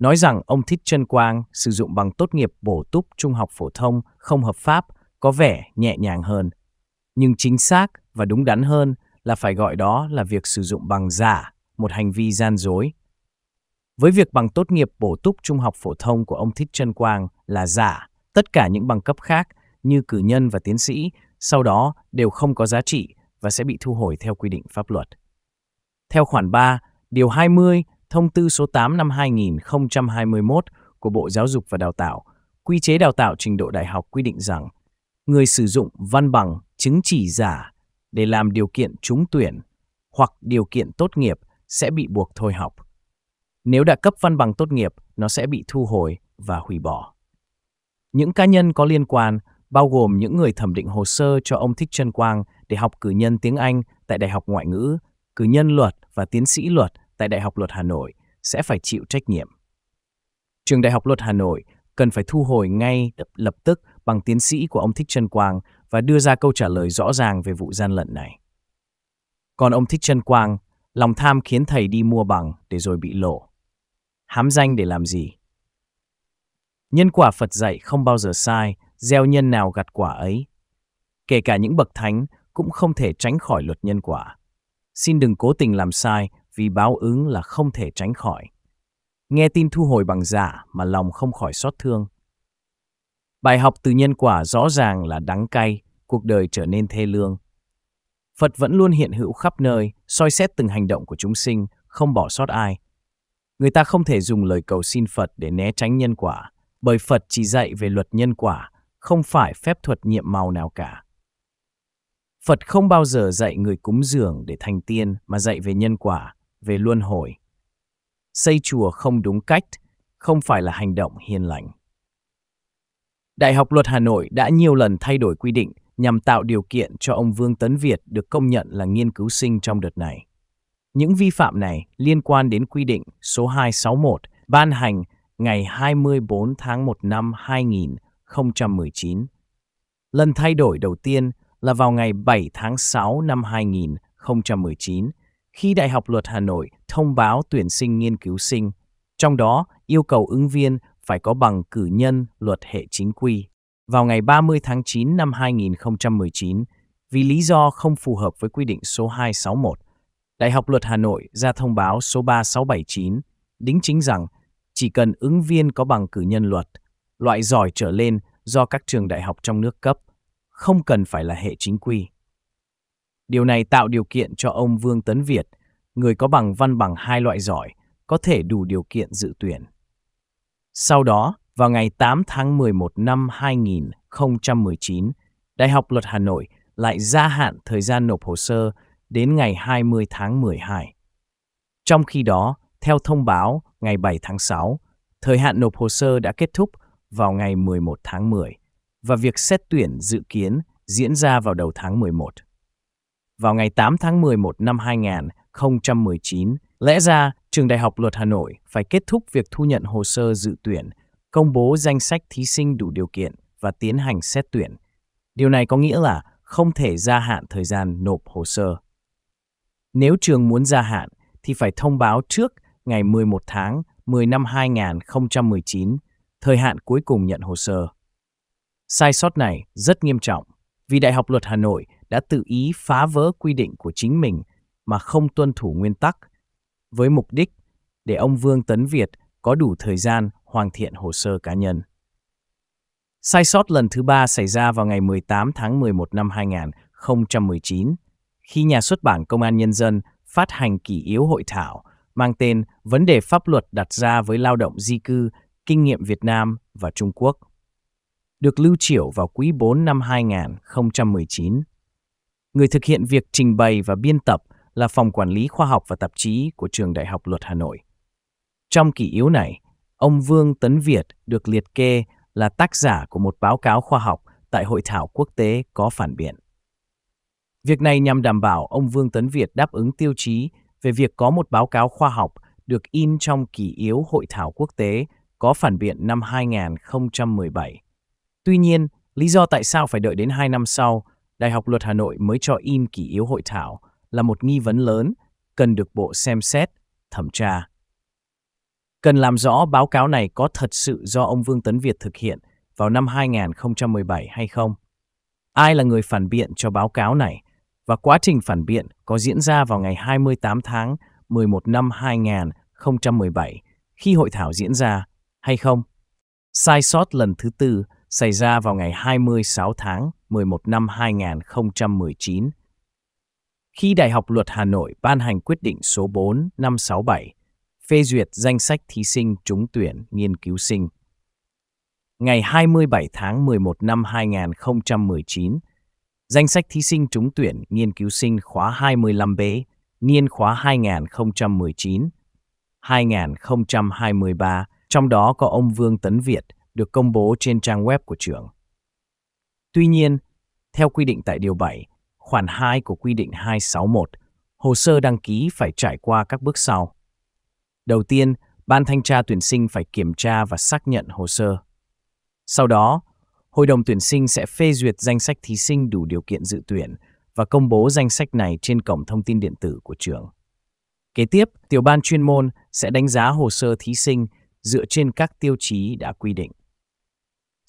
nói rằng ông Thích Trân Quang sử dụng bằng tốt nghiệp bổ túc trung học phổ thông không hợp pháp có vẻ nhẹ nhàng hơn. Nhưng chính xác và đúng đắn hơn là phải gọi đó là việc sử dụng bằng giả, một hành vi gian dối. Với việc bằng tốt nghiệp bổ túc trung học phổ thông của ông Thích Trân Quang là giả, tất cả những bằng cấp khác như cử nhân và tiến sĩ sau đó đều không có giá trị và sẽ bị thu hồi theo quy định pháp luật. Theo khoản 3, điều 20 Thông tư số 8 năm 2021 của Bộ Giáo dục và Đào tạo, quy chế đào tạo trình độ đại học quy định rằng người sử dụng văn bằng, chứng chỉ giả để làm điều kiện trúng tuyển hoặc điều kiện tốt nghiệp sẽ bị buộc thôi học. Nếu đã cấp văn bằng tốt nghiệp, nó sẽ bị thu hồi và hủy bỏ. Những cá nhân có liên quan, bao gồm những người thẩm định hồ sơ cho ông Thích Trân Quang để học cử nhân tiếng Anh tại Đại học Ngoại ngữ, cử nhân luật và tiến sĩ luật tại Đại học Luật Hà Nội sẽ phải chịu trách nhiệm. Trường Đại học Luật Hà Nội cần phải thu hồi ngay lập tức bằng tiến sĩ của ông Thích Trân Quang và đưa ra câu trả lời rõ ràng về vụ gian lận này. Còn ông Thích Trân Quang, lòng tham khiến thầy đi mua bằng để rồi bị lộ. Hám danh để làm gì? Nhân quả Phật dạy không bao giờ sai, gieo nhân nào gặt quả ấy. Kể cả những bậc thánh cũng không thể tránh khỏi luật nhân quả. Xin đừng cố tình làm sai vì báo ứng là không thể tránh khỏi. Nghe tin thu hồi bằng giả mà lòng không khỏi xót thương. Bài học từ nhân quả rõ ràng là đắng cay, cuộc đời trở nên thê lương. Phật vẫn luôn hiện hữu khắp nơi, soi xét từng hành động của chúng sinh, không bỏ sót ai. Người ta không thể dùng lời cầu xin Phật để né tránh nhân quả, bởi Phật chỉ dạy về luật nhân quả, không phải phép thuật nhiệm màu nào cả. Phật không bao giờ dạy người cúng dường để thành tiên mà dạy về nhân quả, về luân hồi. Xây chùa không đúng cách không phải là hành động hiền lành. Đại học Luật Hà Nội đã nhiều lần thay đổi quy định nhằm tạo điều kiện cho ông Vương Tấn Việt được công nhận là nghiên cứu sinh trong đợt này. Những vi phạm này liên quan đến quy định số 261 ban hành ngày 24 tháng 1 năm 2019. Lần thay đổi đầu tiên là vào ngày 7 tháng 6 năm 2019 khi Đại học Luật Hà Nội thông báo tuyển sinh nghiên cứu sinh, trong đó yêu cầu ứng viên phải có bằng cử nhân luật hệ chính quy. Vào ngày 30 tháng 9 năm 2019, vì lý do không phù hợp với quy định số 261, Đại học Luật Hà Nội ra thông báo số 3679 đính chính rằng chỉ cần ứng viên có bằng cử nhân luật, loại giỏi trở lên do các trường đại học trong nước cấp, không cần phải là hệ chính quy. Điều này tạo điều kiện cho ông Vương Tấn Việt, người có bằng văn bằng hai loại giỏi, có thể đủ điều kiện dự tuyển. Sau đó, vào ngày 8 tháng 11 năm 2019, Đại học Luật Hà Nội lại gia hạn thời gian nộp hồ sơ đến ngày 20 tháng 12. Trong khi đó, theo thông báo ngày 7 tháng 6, thời hạn nộp hồ sơ đã kết thúc vào ngày 11 tháng 10 và việc xét tuyển dự kiến diễn ra vào đầu tháng 11 vào ngày 8 tháng 11 năm 2019. Lẽ ra, Trường Đại học Luật Hà Nội phải kết thúc việc thu nhận hồ sơ dự tuyển, công bố danh sách thí sinh đủ điều kiện và tiến hành xét tuyển. Điều này có nghĩa là không thể gia hạn thời gian nộp hồ sơ. Nếu trường muốn gia hạn, thì phải thông báo trước ngày 11 tháng 10 năm 2019, thời hạn cuối cùng nhận hồ sơ. Sai sót này rất nghiêm trọng, vì Đại học Luật Hà Nội đã tự ý phá vỡ quy định của chính mình mà không tuân thủ nguyên tắc, với mục đích để ông Vương Tấn Việt có đủ thời gian hoàn thiện hồ sơ cá nhân. Sai sót lần thứ ba xảy ra vào ngày 18 tháng 11 năm 2019, khi nhà xuất bản Công an Nhân dân phát hành kỷ yếu hội thảo mang tên Vấn đề pháp luật đặt ra với lao động di cư, kinh nghiệm Việt Nam và Trung Quốc, được lưu triểu vào quý 4 năm 2019. Người thực hiện việc trình bày và biên tập là Phòng Quản lý Khoa học và Tạp chí của Trường Đại học Luật Hà Nội. Trong kỷ yếu này, ông Vương Tấn Việt được liệt kê là tác giả của một báo cáo khoa học tại Hội thảo quốc tế có phản biện. Việc này nhằm đảm bảo ông Vương Tấn Việt đáp ứng tiêu chí về việc có một báo cáo khoa học được in trong kỷ yếu Hội thảo quốc tế có phản biện năm 2017. Tuy nhiên, lý do tại sao phải đợi đến 2 năm sau Đại học Luật Hà Nội mới cho im kỷ yếu hội thảo là một nghi vấn lớn cần được Bộ xem xét, thẩm tra. Cần làm rõ báo cáo này có thật sự do ông Vương Tấn Việt thực hiện vào năm 2017 hay không. Ai là người phản biện cho báo cáo này và quá trình phản biện có diễn ra vào ngày 28 tháng 11 năm 2017 khi hội thảo diễn ra hay không? Sai sót lần thứ tư xảy ra vào ngày 26 tháng 11 năm 2019. Khi Đại học Luật Hà Nội ban hành quyết định số năm 4567 phê duyệt danh sách thí sinh trúng tuyển nghiên cứu sinh. Ngày 27 tháng 11 năm 2019, danh sách thí sinh trúng tuyển nghiên cứu sinh khóa 25B, niên khóa 2019, 2023, trong đó có ông Vương Tấn Việt – được công bố trên trang web của trường. Tuy nhiên, theo quy định tại Điều 7, khoản 2 của quy định 261, hồ sơ đăng ký phải trải qua các bước sau. Đầu tiên, Ban thanh tra tuyển sinh phải kiểm tra và xác nhận hồ sơ. Sau đó, Hội đồng tuyển sinh sẽ phê duyệt danh sách thí sinh đủ điều kiện dự tuyển và công bố danh sách này trên cổng thông tin điện tử của trường. Kế tiếp, tiểu ban chuyên môn sẽ đánh giá hồ sơ thí sinh dựa trên các tiêu chí đã quy định.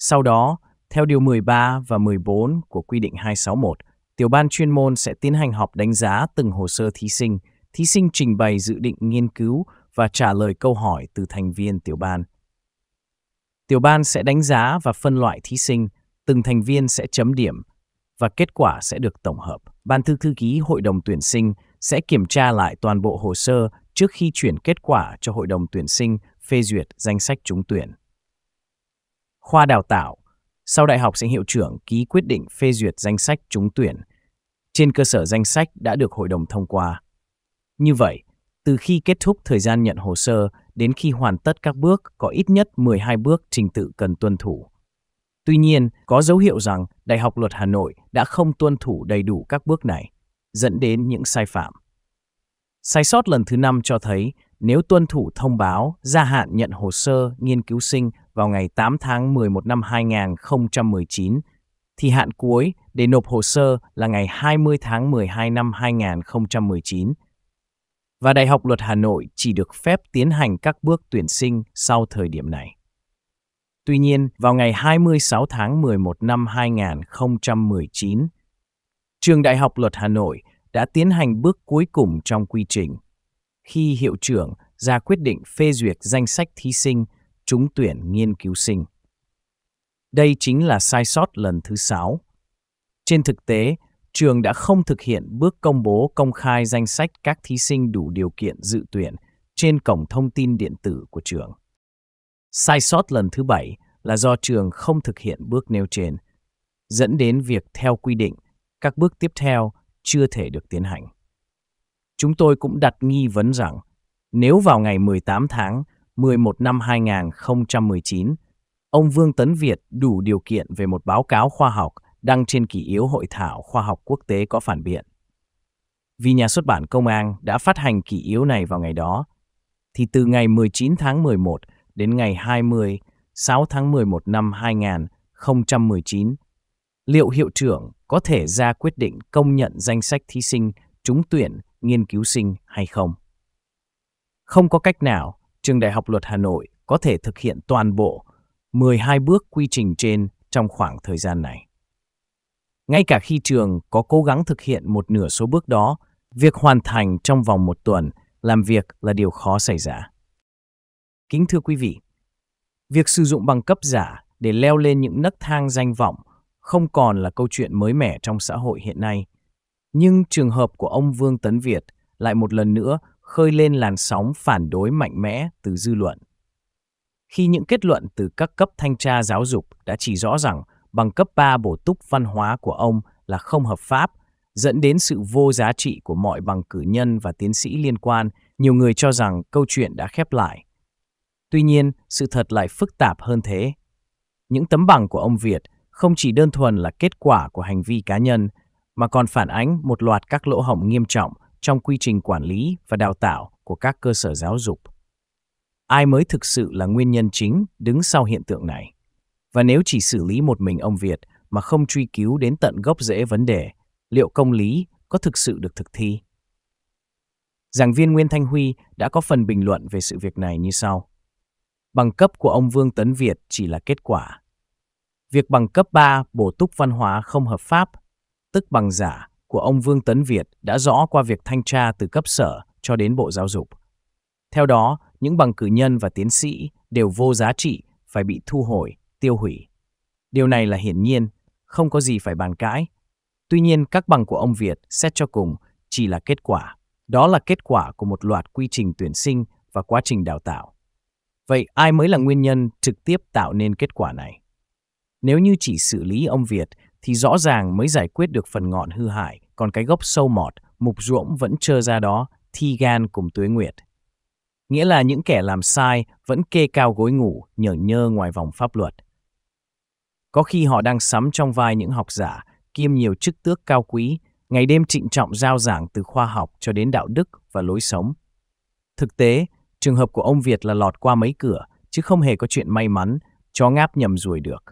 Sau đó, theo điều 13 và 14 của quy định 261, tiểu ban chuyên môn sẽ tiến hành họp đánh giá từng hồ sơ thí sinh, thí sinh trình bày dự định nghiên cứu và trả lời câu hỏi từ thành viên tiểu ban. Tiểu ban sẽ đánh giá và phân loại thí sinh, từng thành viên sẽ chấm điểm và kết quả sẽ được tổng hợp. Ban thư thư ký hội đồng tuyển sinh sẽ kiểm tra lại toàn bộ hồ sơ trước khi chuyển kết quả cho hội đồng tuyển sinh phê duyệt danh sách trúng tuyển khoa đào tạo, sau đại học sẽ hiệu trưởng ký quyết định phê duyệt danh sách trúng tuyển trên cơ sở danh sách đã được hội đồng thông qua. Như vậy, từ khi kết thúc thời gian nhận hồ sơ đến khi hoàn tất các bước có ít nhất 12 bước trình tự cần tuân thủ. Tuy nhiên, có dấu hiệu rằng Đại học Luật Hà Nội đã không tuân thủ đầy đủ các bước này, dẫn đến những sai phạm. Sai sót lần thứ năm cho thấy nếu tuân thủ thông báo gia hạn nhận hồ sơ nghiên cứu sinh vào ngày 8 tháng 11 năm 2019, thì hạn cuối để nộp hồ sơ là ngày 20 tháng 12 năm 2019. Và Đại học Luật Hà Nội chỉ được phép tiến hành các bước tuyển sinh sau thời điểm này. Tuy nhiên, vào ngày 26 tháng 11 năm 2019, Trường Đại học Luật Hà Nội đã tiến hành bước cuối cùng trong quy trình khi hiệu trưởng ra quyết định phê duyệt danh sách thí sinh trúng tuyển nghiên cứu sinh. Đây chính là sai sót lần thứ sáu. Trên thực tế, trường đã không thực hiện bước công bố công khai danh sách các thí sinh đủ điều kiện dự tuyển trên cổng thông tin điện tử của trường. Sai sót lần thứ bảy là do trường không thực hiện bước nêu trên, dẫn đến việc theo quy định, các bước tiếp theo chưa thể được tiến hành. Chúng tôi cũng đặt nghi vấn rằng, nếu vào ngày 18 tháng, 11 năm 2019, ông Vương Tấn Việt đủ điều kiện về một báo cáo khoa học đăng trên kỷ yếu hội thảo khoa học quốc tế có phản biện. Vì nhà xuất bản Công an đã phát hành kỷ yếu này vào ngày đó, thì từ ngày 19 tháng 11 đến ngày 20 6 tháng 11 năm 2019, liệu hiệu trưởng có thể ra quyết định công nhận danh sách thí sinh trúng tuyển nghiên cứu sinh hay không? Không có cách nào trường Đại học Luật Hà Nội có thể thực hiện toàn bộ 12 bước quy trình trên trong khoảng thời gian này. Ngay cả khi trường có cố gắng thực hiện một nửa số bước đó, việc hoàn thành trong vòng một tuần làm việc là điều khó xảy ra. Kính thưa quý vị, việc sử dụng bằng cấp giả để leo lên những nấc thang danh vọng không còn là câu chuyện mới mẻ trong xã hội hiện nay. Nhưng trường hợp của ông Vương Tấn Việt lại một lần nữa khơi lên làn sóng phản đối mạnh mẽ từ dư luận. Khi những kết luận từ các cấp thanh tra giáo dục đã chỉ rõ rằng bằng cấp 3 bổ túc văn hóa của ông là không hợp pháp, dẫn đến sự vô giá trị của mọi bằng cử nhân và tiến sĩ liên quan, nhiều người cho rằng câu chuyện đã khép lại. Tuy nhiên, sự thật lại phức tạp hơn thế. Những tấm bằng của ông Việt không chỉ đơn thuần là kết quả của hành vi cá nhân, mà còn phản ánh một loạt các lỗ hổng nghiêm trọng trong quy trình quản lý và đào tạo của các cơ sở giáo dục. Ai mới thực sự là nguyên nhân chính đứng sau hiện tượng này? Và nếu chỉ xử lý một mình ông Việt mà không truy cứu đến tận gốc rễ vấn đề, liệu công lý có thực sự được thực thi? Giảng viên Nguyên Thanh Huy đã có phần bình luận về sự việc này như sau. Bằng cấp của ông Vương Tấn Việt chỉ là kết quả. Việc bằng cấp 3 bổ túc văn hóa không hợp pháp, tức bằng giả, của ông Vương Tấn Việt đã rõ qua việc thanh tra từ cấp sở cho đến Bộ Giáo dục. Theo đó, những bằng cử nhân và tiến sĩ đều vô giá trị, phải bị thu hồi, tiêu hủy. Điều này là hiển nhiên, không có gì phải bàn cãi. Tuy nhiên, các bằng của ông Việt xét cho cùng chỉ là kết quả. Đó là kết quả của một loạt quy trình tuyển sinh và quá trình đào tạo. Vậy ai mới là nguyên nhân trực tiếp tạo nên kết quả này? Nếu như chỉ xử lý ông Việt thì rõ ràng mới giải quyết được phần ngọn hư hại còn cái gốc sâu mọt, mục ruỗng vẫn trơ ra đó, thi gan cùng tưới nguyệt. Nghĩa là những kẻ làm sai vẫn kê cao gối ngủ, nhở nhơ ngoài vòng pháp luật. Có khi họ đang sắm trong vai những học giả, kiêm nhiều chức tước cao quý, ngày đêm trịnh trọng giao giảng từ khoa học cho đến đạo đức và lối sống. Thực tế, trường hợp của ông Việt là lọt qua mấy cửa, chứ không hề có chuyện may mắn, chó ngáp nhầm ruồi được.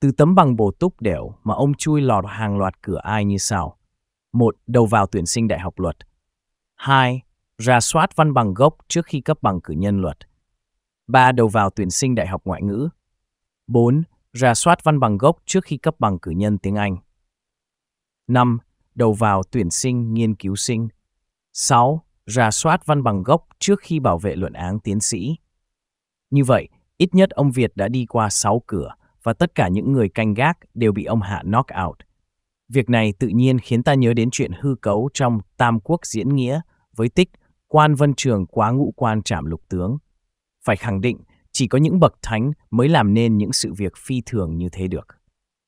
Từ tấm bằng bổ túc đều mà ông chui lọt hàng loạt cửa ai như sao. 1. Đầu vào tuyển sinh đại học luật 2. Ra soát văn bằng gốc trước khi cấp bằng cử nhân luật 3. Đầu vào tuyển sinh đại học ngoại ngữ 4. Ra soát văn bằng gốc trước khi cấp bằng cử nhân tiếng Anh 5. Đầu vào tuyển sinh nghiên cứu sinh 6. Ra soát văn bằng gốc trước khi bảo vệ luận án tiến sĩ Như vậy, ít nhất ông Việt đã đi qua 6 cửa và tất cả những người canh gác đều bị ông Hạ knock out – Việc này tự nhiên khiến ta nhớ đến chuyện hư cấu trong Tam Quốc Diễn Nghĩa với tích Quan Vân Trường quá ngũ quan trảm lục tướng. Phải khẳng định, chỉ có những bậc thánh mới làm nên những sự việc phi thường như thế được.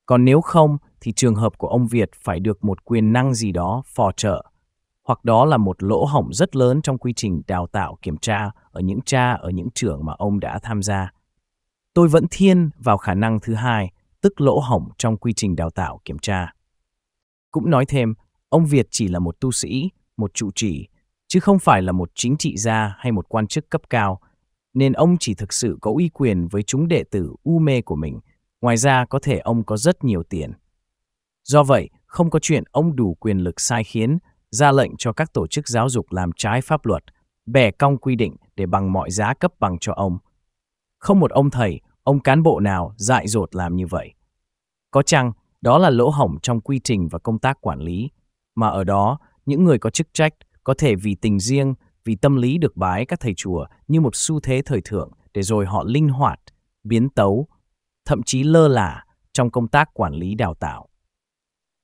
Còn nếu không, thì trường hợp của ông Việt phải được một quyền năng gì đó phò trợ, hoặc đó là một lỗ hổng rất lớn trong quy trình đào tạo kiểm tra ở những cha ở những trường mà ông đã tham gia. Tôi vẫn thiên vào khả năng thứ hai, tức lỗ hổng trong quy trình đào tạo kiểm tra. Cũng nói thêm, ông Việt chỉ là một tu sĩ, một trụ trì, chứ không phải là một chính trị gia hay một quan chức cấp cao, nên ông chỉ thực sự có uy quyền với chúng đệ tử u mê của mình. Ngoài ra có thể ông có rất nhiều tiền. Do vậy, không có chuyện ông đủ quyền lực sai khiến, ra lệnh cho các tổ chức giáo dục làm trái pháp luật, bẻ cong quy định để bằng mọi giá cấp bằng cho ông. Không một ông thầy, ông cán bộ nào dại dột làm như vậy. Có chăng đó là lỗ hổng trong quy trình và công tác quản lý, mà ở đó những người có chức trách có thể vì tình riêng, vì tâm lý được bái các thầy chùa như một xu thế thời thượng để rồi họ linh hoạt, biến tấu, thậm chí lơ là trong công tác quản lý đào tạo.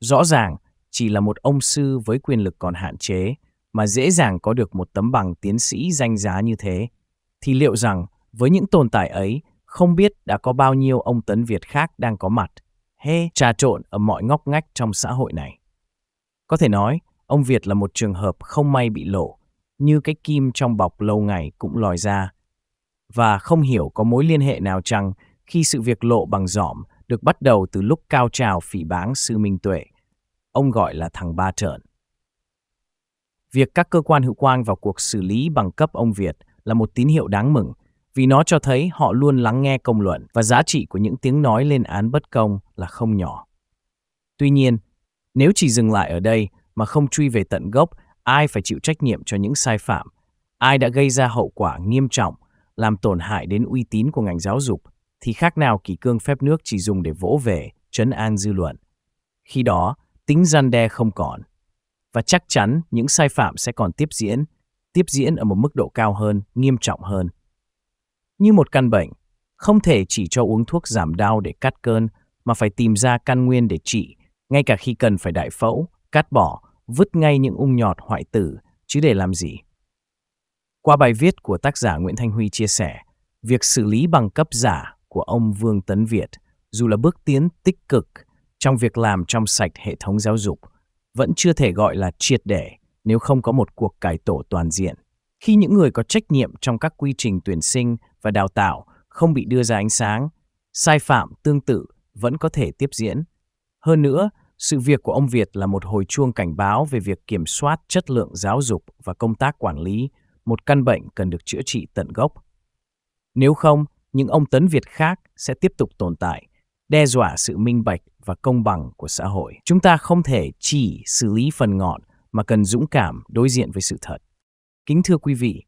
Rõ ràng, chỉ là một ông sư với quyền lực còn hạn chế mà dễ dàng có được một tấm bằng tiến sĩ danh giá như thế, thì liệu rằng với những tồn tại ấy, không biết đã có bao nhiêu ông Tấn Việt khác đang có mặt – hay trà trộn ở mọi ngóc ngách trong xã hội này. Có thể nói, ông Việt là một trường hợp không may bị lộ, như cái kim trong bọc lâu ngày cũng lòi ra. Và không hiểu có mối liên hệ nào chăng khi sự việc lộ bằng giỏm được bắt đầu từ lúc cao trào phỉ báng sư Minh Tuệ, ông gọi là thằng Ba Trợn. Việc các cơ quan hữu quan vào cuộc xử lý bằng cấp ông Việt là một tín hiệu đáng mừng, vì nó cho thấy họ luôn lắng nghe công luận và giá trị của những tiếng nói lên án bất công là không nhỏ. Tuy nhiên, nếu chỉ dừng lại ở đây mà không truy về tận gốc, ai phải chịu trách nhiệm cho những sai phạm, ai đã gây ra hậu quả nghiêm trọng, làm tổn hại đến uy tín của ngành giáo dục, thì khác nào kỳ cương phép nước chỉ dùng để vỗ về, chấn an dư luận. Khi đó, tính gian đe không còn. Và chắc chắn những sai phạm sẽ còn tiếp diễn, tiếp diễn ở một mức độ cao hơn, nghiêm trọng hơn như một căn bệnh, không thể chỉ cho uống thuốc giảm đau để cắt cơn mà phải tìm ra căn nguyên để trị, ngay cả khi cần phải đại phẫu, cắt bỏ, vứt ngay những ung nhọt hoại tử, chứ để làm gì. Qua bài viết của tác giả Nguyễn Thanh Huy chia sẻ, việc xử lý bằng cấp giả của ông Vương Tấn Việt dù là bước tiến tích cực trong việc làm trong sạch hệ thống giáo dục, vẫn chưa thể gọi là triệt để nếu không có một cuộc cải tổ toàn diện. Khi những người có trách nhiệm trong các quy trình tuyển sinh và đào tạo không bị đưa ra ánh sáng, sai phạm tương tự vẫn có thể tiếp diễn. Hơn nữa, sự việc của ông Việt là một hồi chuông cảnh báo về việc kiểm soát chất lượng giáo dục và công tác quản lý, một căn bệnh cần được chữa trị tận gốc. Nếu không, những ông Tấn Việt khác sẽ tiếp tục tồn tại, đe dọa sự minh bạch và công bằng của xã hội. Chúng ta không thể chỉ xử lý phần ngọn mà cần dũng cảm đối diện với sự thật. Kính thưa quý vị,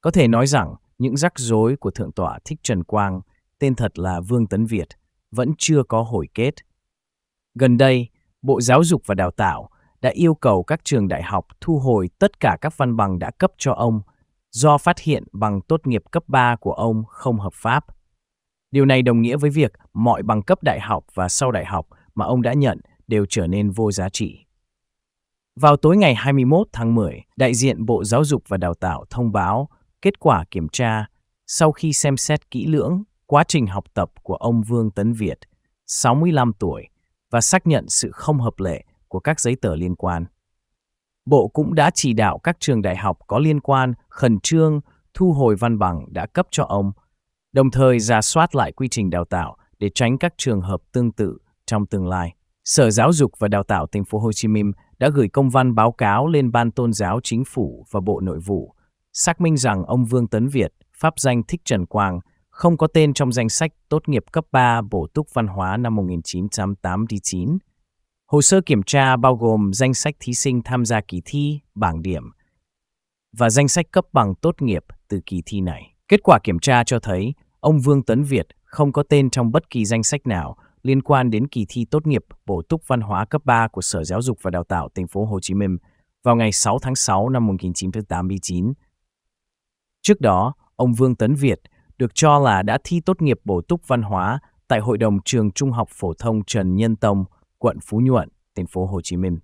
có thể nói rằng những rắc rối của Thượng tọa Thích Trần Quang, tên thật là Vương Tấn Việt, vẫn chưa có hồi kết. Gần đây, Bộ Giáo dục và Đào tạo đã yêu cầu các trường đại học thu hồi tất cả các văn bằng đã cấp cho ông do phát hiện bằng tốt nghiệp cấp 3 của ông không hợp pháp. Điều này đồng nghĩa với việc mọi bằng cấp đại học và sau đại học mà ông đã nhận đều trở nên vô giá trị. Vào tối ngày 21 tháng 10, đại diện Bộ Giáo dục và Đào tạo thông báo Kết quả kiểm tra, sau khi xem xét kỹ lưỡng quá trình học tập của ông Vương Tấn Việt, 65 tuổi, và xác nhận sự không hợp lệ của các giấy tờ liên quan. Bộ cũng đã chỉ đạo các trường đại học có liên quan khẩn trương thu hồi văn bằng đã cấp cho ông, đồng thời ra soát lại quy trình đào tạo để tránh các trường hợp tương tự trong tương lai. Sở Giáo dục và Đào tạo thành phố Hồ Chí Minh đã gửi công văn báo cáo lên Ban Tôn giáo Chính phủ và Bộ Nội vụ xác minh rằng ông Vương Tấn Việt, pháp danh Thích Trần Quang, không có tên trong danh sách tốt nghiệp cấp 3 bổ túc văn hóa năm 1989. Hồ sơ kiểm tra bao gồm danh sách thí sinh tham gia kỳ thi, bảng điểm và danh sách cấp bằng tốt nghiệp từ kỳ thi này. Kết quả kiểm tra cho thấy ông Vương Tấn Việt không có tên trong bất kỳ danh sách nào liên quan đến kỳ thi tốt nghiệp bổ túc văn hóa cấp 3 của Sở Giáo dục và Đào tạo thành phố Hồ Chí Minh vào ngày 6 tháng 6 năm 1989 Trước đó, ông Vương Tấn Việt được cho là đã thi tốt nghiệp bổ túc văn hóa tại Hội đồng Trường Trung học Phổ thông Trần Nhân Tông, quận Phú Nhuận, thành phố Hồ Chí Minh.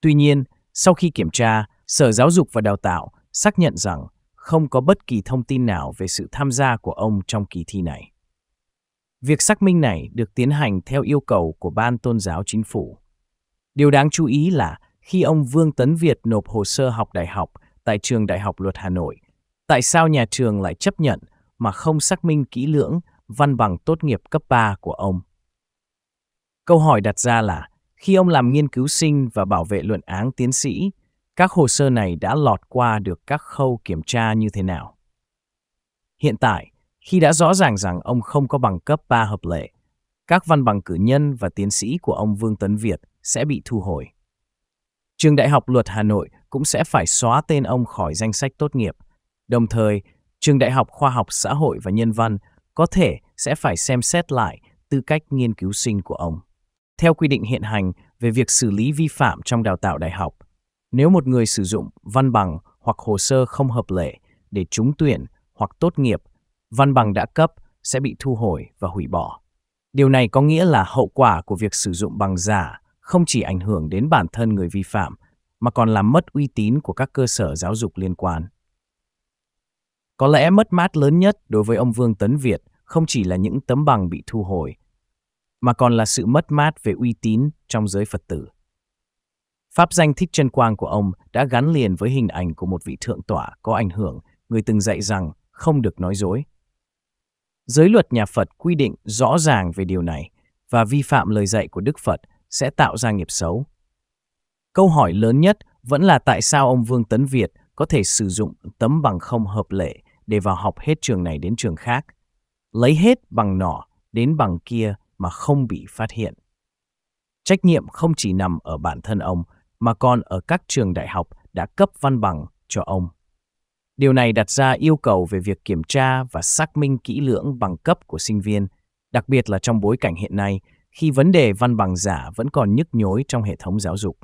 Tuy nhiên, sau khi kiểm tra, Sở Giáo dục và Đào tạo xác nhận rằng không có bất kỳ thông tin nào về sự tham gia của ông trong kỳ thi này. Việc xác minh này được tiến hành theo yêu cầu của Ban Tôn giáo Chính phủ. Điều đáng chú ý là khi ông Vương Tấn Việt nộp hồ sơ học đại học tại Trường Đại học Luật Hà Nội – Tại sao nhà trường lại chấp nhận mà không xác minh kỹ lưỡng văn bằng tốt nghiệp cấp 3 của ông? Câu hỏi đặt ra là, khi ông làm nghiên cứu sinh và bảo vệ luận án tiến sĩ, các hồ sơ này đã lọt qua được các khâu kiểm tra như thế nào? Hiện tại, khi đã rõ ràng rằng ông không có bằng cấp 3 hợp lệ, các văn bằng cử nhân và tiến sĩ của ông Vương Tấn Việt sẽ bị thu hồi. Trường Đại học Luật Hà Nội cũng sẽ phải xóa tên ông khỏi danh sách tốt nghiệp Đồng thời, trường Đại học Khoa học Xã hội và Nhân văn có thể sẽ phải xem xét lại tư cách nghiên cứu sinh của ông. Theo quy định hiện hành về việc xử lý vi phạm trong đào tạo đại học, nếu một người sử dụng văn bằng hoặc hồ sơ không hợp lệ để trúng tuyển hoặc tốt nghiệp, văn bằng đã cấp sẽ bị thu hồi và hủy bỏ. Điều này có nghĩa là hậu quả của việc sử dụng bằng giả không chỉ ảnh hưởng đến bản thân người vi phạm mà còn làm mất uy tín của các cơ sở giáo dục liên quan. Có lẽ mất mát lớn nhất đối với ông Vương Tấn Việt không chỉ là những tấm bằng bị thu hồi, mà còn là sự mất mát về uy tín trong giới Phật tử. Pháp danh Thích Chân Quang của ông đã gắn liền với hình ảnh của một vị thượng tọa có ảnh hưởng, người từng dạy rằng không được nói dối. Giới luật nhà Phật quy định rõ ràng về điều này và vi phạm lời dạy của Đức Phật sẽ tạo ra nghiệp xấu. Câu hỏi lớn nhất vẫn là tại sao ông Vương Tấn Việt có thể sử dụng tấm bằng không hợp lệ để vào học hết trường này đến trường khác, lấy hết bằng nọ đến bằng kia mà không bị phát hiện. Trách nhiệm không chỉ nằm ở bản thân ông mà còn ở các trường đại học đã cấp văn bằng cho ông. Điều này đặt ra yêu cầu về việc kiểm tra và xác minh kỹ lưỡng bằng cấp của sinh viên, đặc biệt là trong bối cảnh hiện nay khi vấn đề văn bằng giả vẫn còn nhức nhối trong hệ thống giáo dục.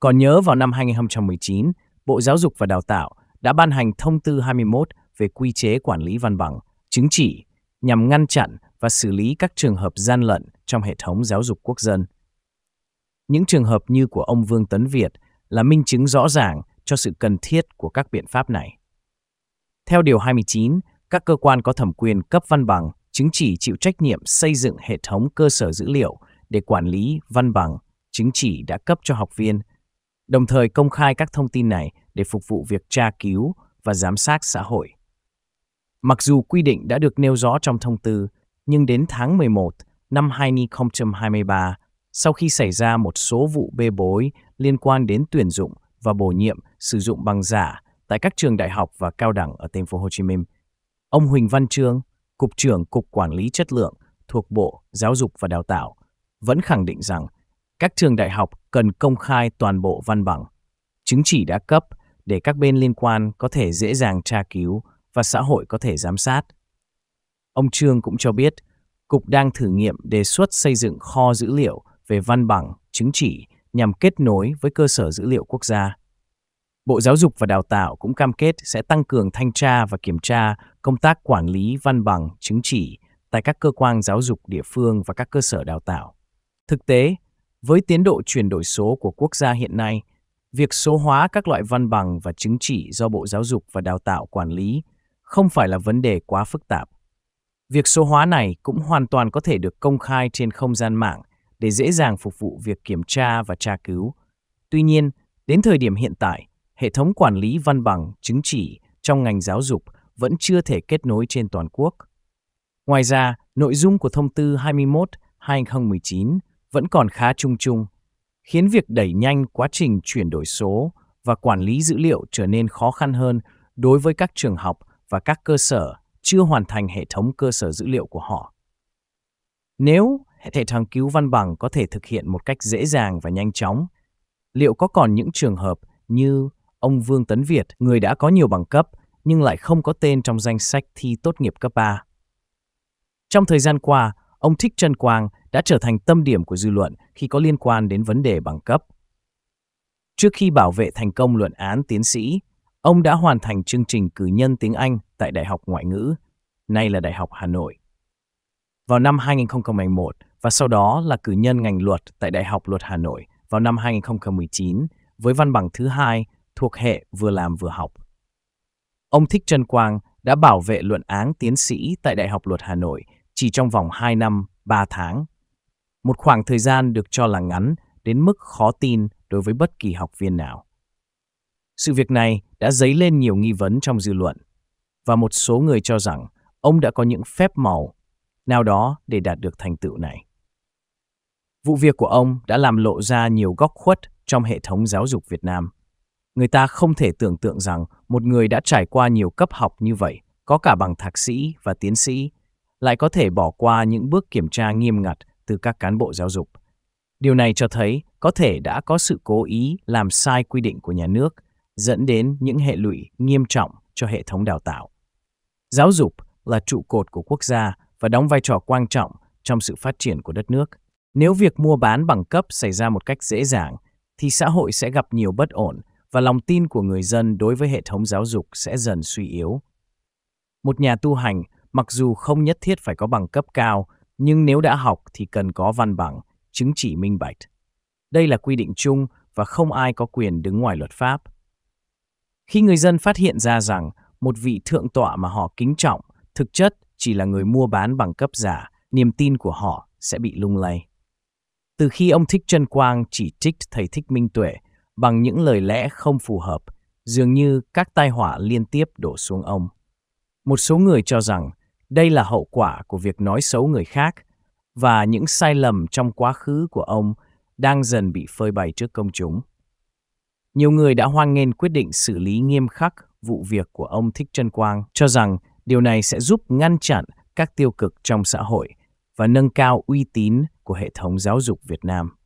Còn nhớ vào năm 2019, Bộ Giáo dục và Đào tạo đã ban hành thông tư 21 về quy chế quản lý văn bằng, chứng chỉ nhằm ngăn chặn và xử lý các trường hợp gian lận trong hệ thống giáo dục quốc dân. Những trường hợp như của ông Vương Tấn Việt là minh chứng rõ ràng cho sự cần thiết của các biện pháp này. Theo Điều 29, các cơ quan có thẩm quyền cấp văn bằng, chứng chỉ chịu trách nhiệm xây dựng hệ thống cơ sở dữ liệu để quản lý văn bằng, chứng chỉ đã cấp cho học viên, đồng thời công khai các thông tin này để phục vụ việc tra cứu và giám sát xã hội. Mặc dù quy định đã được nêu rõ trong thông tư, nhưng đến tháng 11 năm 2023, sau khi xảy ra một số vụ bê bối liên quan đến tuyển dụng và bổ nhiệm sử dụng bằng giả tại các trường đại học và cao đẳng ở thành phố Hồ Chí Minh, ông Huỳnh Văn Trương, cục trưởng cục quản lý chất lượng thuộc Bộ Giáo dục và Đào tạo, vẫn khẳng định rằng các trường đại học cần công khai toàn bộ văn bằng, chứng chỉ đã cấp để các bên liên quan có thể dễ dàng tra cứu và xã hội có thể giám sát. Ông Trương cũng cho biết, Cục đang thử nghiệm đề xuất xây dựng kho dữ liệu về văn bằng, chứng chỉ nhằm kết nối với cơ sở dữ liệu quốc gia. Bộ Giáo dục và Đào tạo cũng cam kết sẽ tăng cường thanh tra và kiểm tra công tác quản lý văn bằng, chứng chỉ tại các cơ quan giáo dục địa phương và các cơ sở đào tạo. Thực tế, với tiến độ chuyển đổi số của quốc gia hiện nay, việc số hóa các loại văn bằng và chứng chỉ do Bộ Giáo dục và Đào tạo quản lý không phải là vấn đề quá phức tạp. Việc số hóa này cũng hoàn toàn có thể được công khai trên không gian mạng để dễ dàng phục vụ việc kiểm tra và tra cứu. Tuy nhiên, đến thời điểm hiện tại, hệ thống quản lý văn bằng, chứng chỉ trong ngành giáo dục vẫn chưa thể kết nối trên toàn quốc. Ngoài ra, nội dung của thông tư 21 2019 vẫn còn khá chung chung khiến việc đẩy nhanh quá trình chuyển đổi số và quản lý dữ liệu trở nên khó khăn hơn đối với các trường học và các cơ sở chưa hoàn thành hệ thống cơ sở dữ liệu của họ. Nếu hệ thống cứu văn bằng có thể thực hiện một cách dễ dàng và nhanh chóng, liệu có còn những trường hợp như ông Vương Tấn Việt, người đã có nhiều bằng cấp nhưng lại không có tên trong danh sách thi tốt nghiệp cấp 3? Trong thời gian qua, ông Thích Trân Quang đã trở thành tâm điểm của dư luận khi có liên quan đến vấn đề bằng cấp. Trước khi bảo vệ thành công luận án tiến sĩ, ông đã hoàn thành chương trình cử nhân tiếng Anh tại Đại học Ngoại ngữ, nay là Đại học Hà Nội. Vào năm 2011 và sau đó là cử nhân ngành luật tại Đại học Luật Hà Nội vào năm 2019 với văn bằng thứ hai thuộc hệ vừa làm vừa học. Ông Thích Trân Quang đã bảo vệ luận án tiến sĩ tại Đại học Luật Hà Nội – chỉ trong vòng 2 năm, 3 tháng. Một khoảng thời gian được cho là ngắn đến mức khó tin đối với bất kỳ học viên nào. Sự việc này đã dấy lên nhiều nghi vấn trong dư luận, và một số người cho rằng ông đã có những phép màu nào đó để đạt được thành tựu này. Vụ việc của ông đã làm lộ ra nhiều góc khuất trong hệ thống giáo dục Việt Nam. Người ta không thể tưởng tượng rằng một người đã trải qua nhiều cấp học như vậy, có cả bằng thạc sĩ và tiến sĩ, lại có thể bỏ qua những bước kiểm tra nghiêm ngặt từ các cán bộ giáo dục. Điều này cho thấy có thể đã có sự cố ý làm sai quy định của nhà nước, dẫn đến những hệ lụy nghiêm trọng cho hệ thống đào tạo. Giáo dục là trụ cột của quốc gia và đóng vai trò quan trọng trong sự phát triển của đất nước. Nếu việc mua bán bằng cấp xảy ra một cách dễ dàng, thì xã hội sẽ gặp nhiều bất ổn và lòng tin của người dân đối với hệ thống giáo dục sẽ dần suy yếu. Một nhà tu hành Mặc dù không nhất thiết phải có bằng cấp cao, nhưng nếu đã học thì cần có văn bằng, chứng chỉ minh bạch. Đây là quy định chung và không ai có quyền đứng ngoài luật pháp. Khi người dân phát hiện ra rằng một vị thượng tọa mà họ kính trọng thực chất chỉ là người mua bán bằng cấp giả, niềm tin của họ sẽ bị lung lay. Từ khi ông Thích Trân Quang chỉ trích thầy Thích Minh Tuệ bằng những lời lẽ không phù hợp, dường như các tai họa liên tiếp đổ xuống ông. Một số người cho rằng đây là hậu quả của việc nói xấu người khác và những sai lầm trong quá khứ của ông đang dần bị phơi bày trước công chúng. Nhiều người đã hoan nghênh quyết định xử lý nghiêm khắc vụ việc của ông Thích Trân Quang, cho rằng điều này sẽ giúp ngăn chặn các tiêu cực trong xã hội và nâng cao uy tín của hệ thống giáo dục Việt Nam.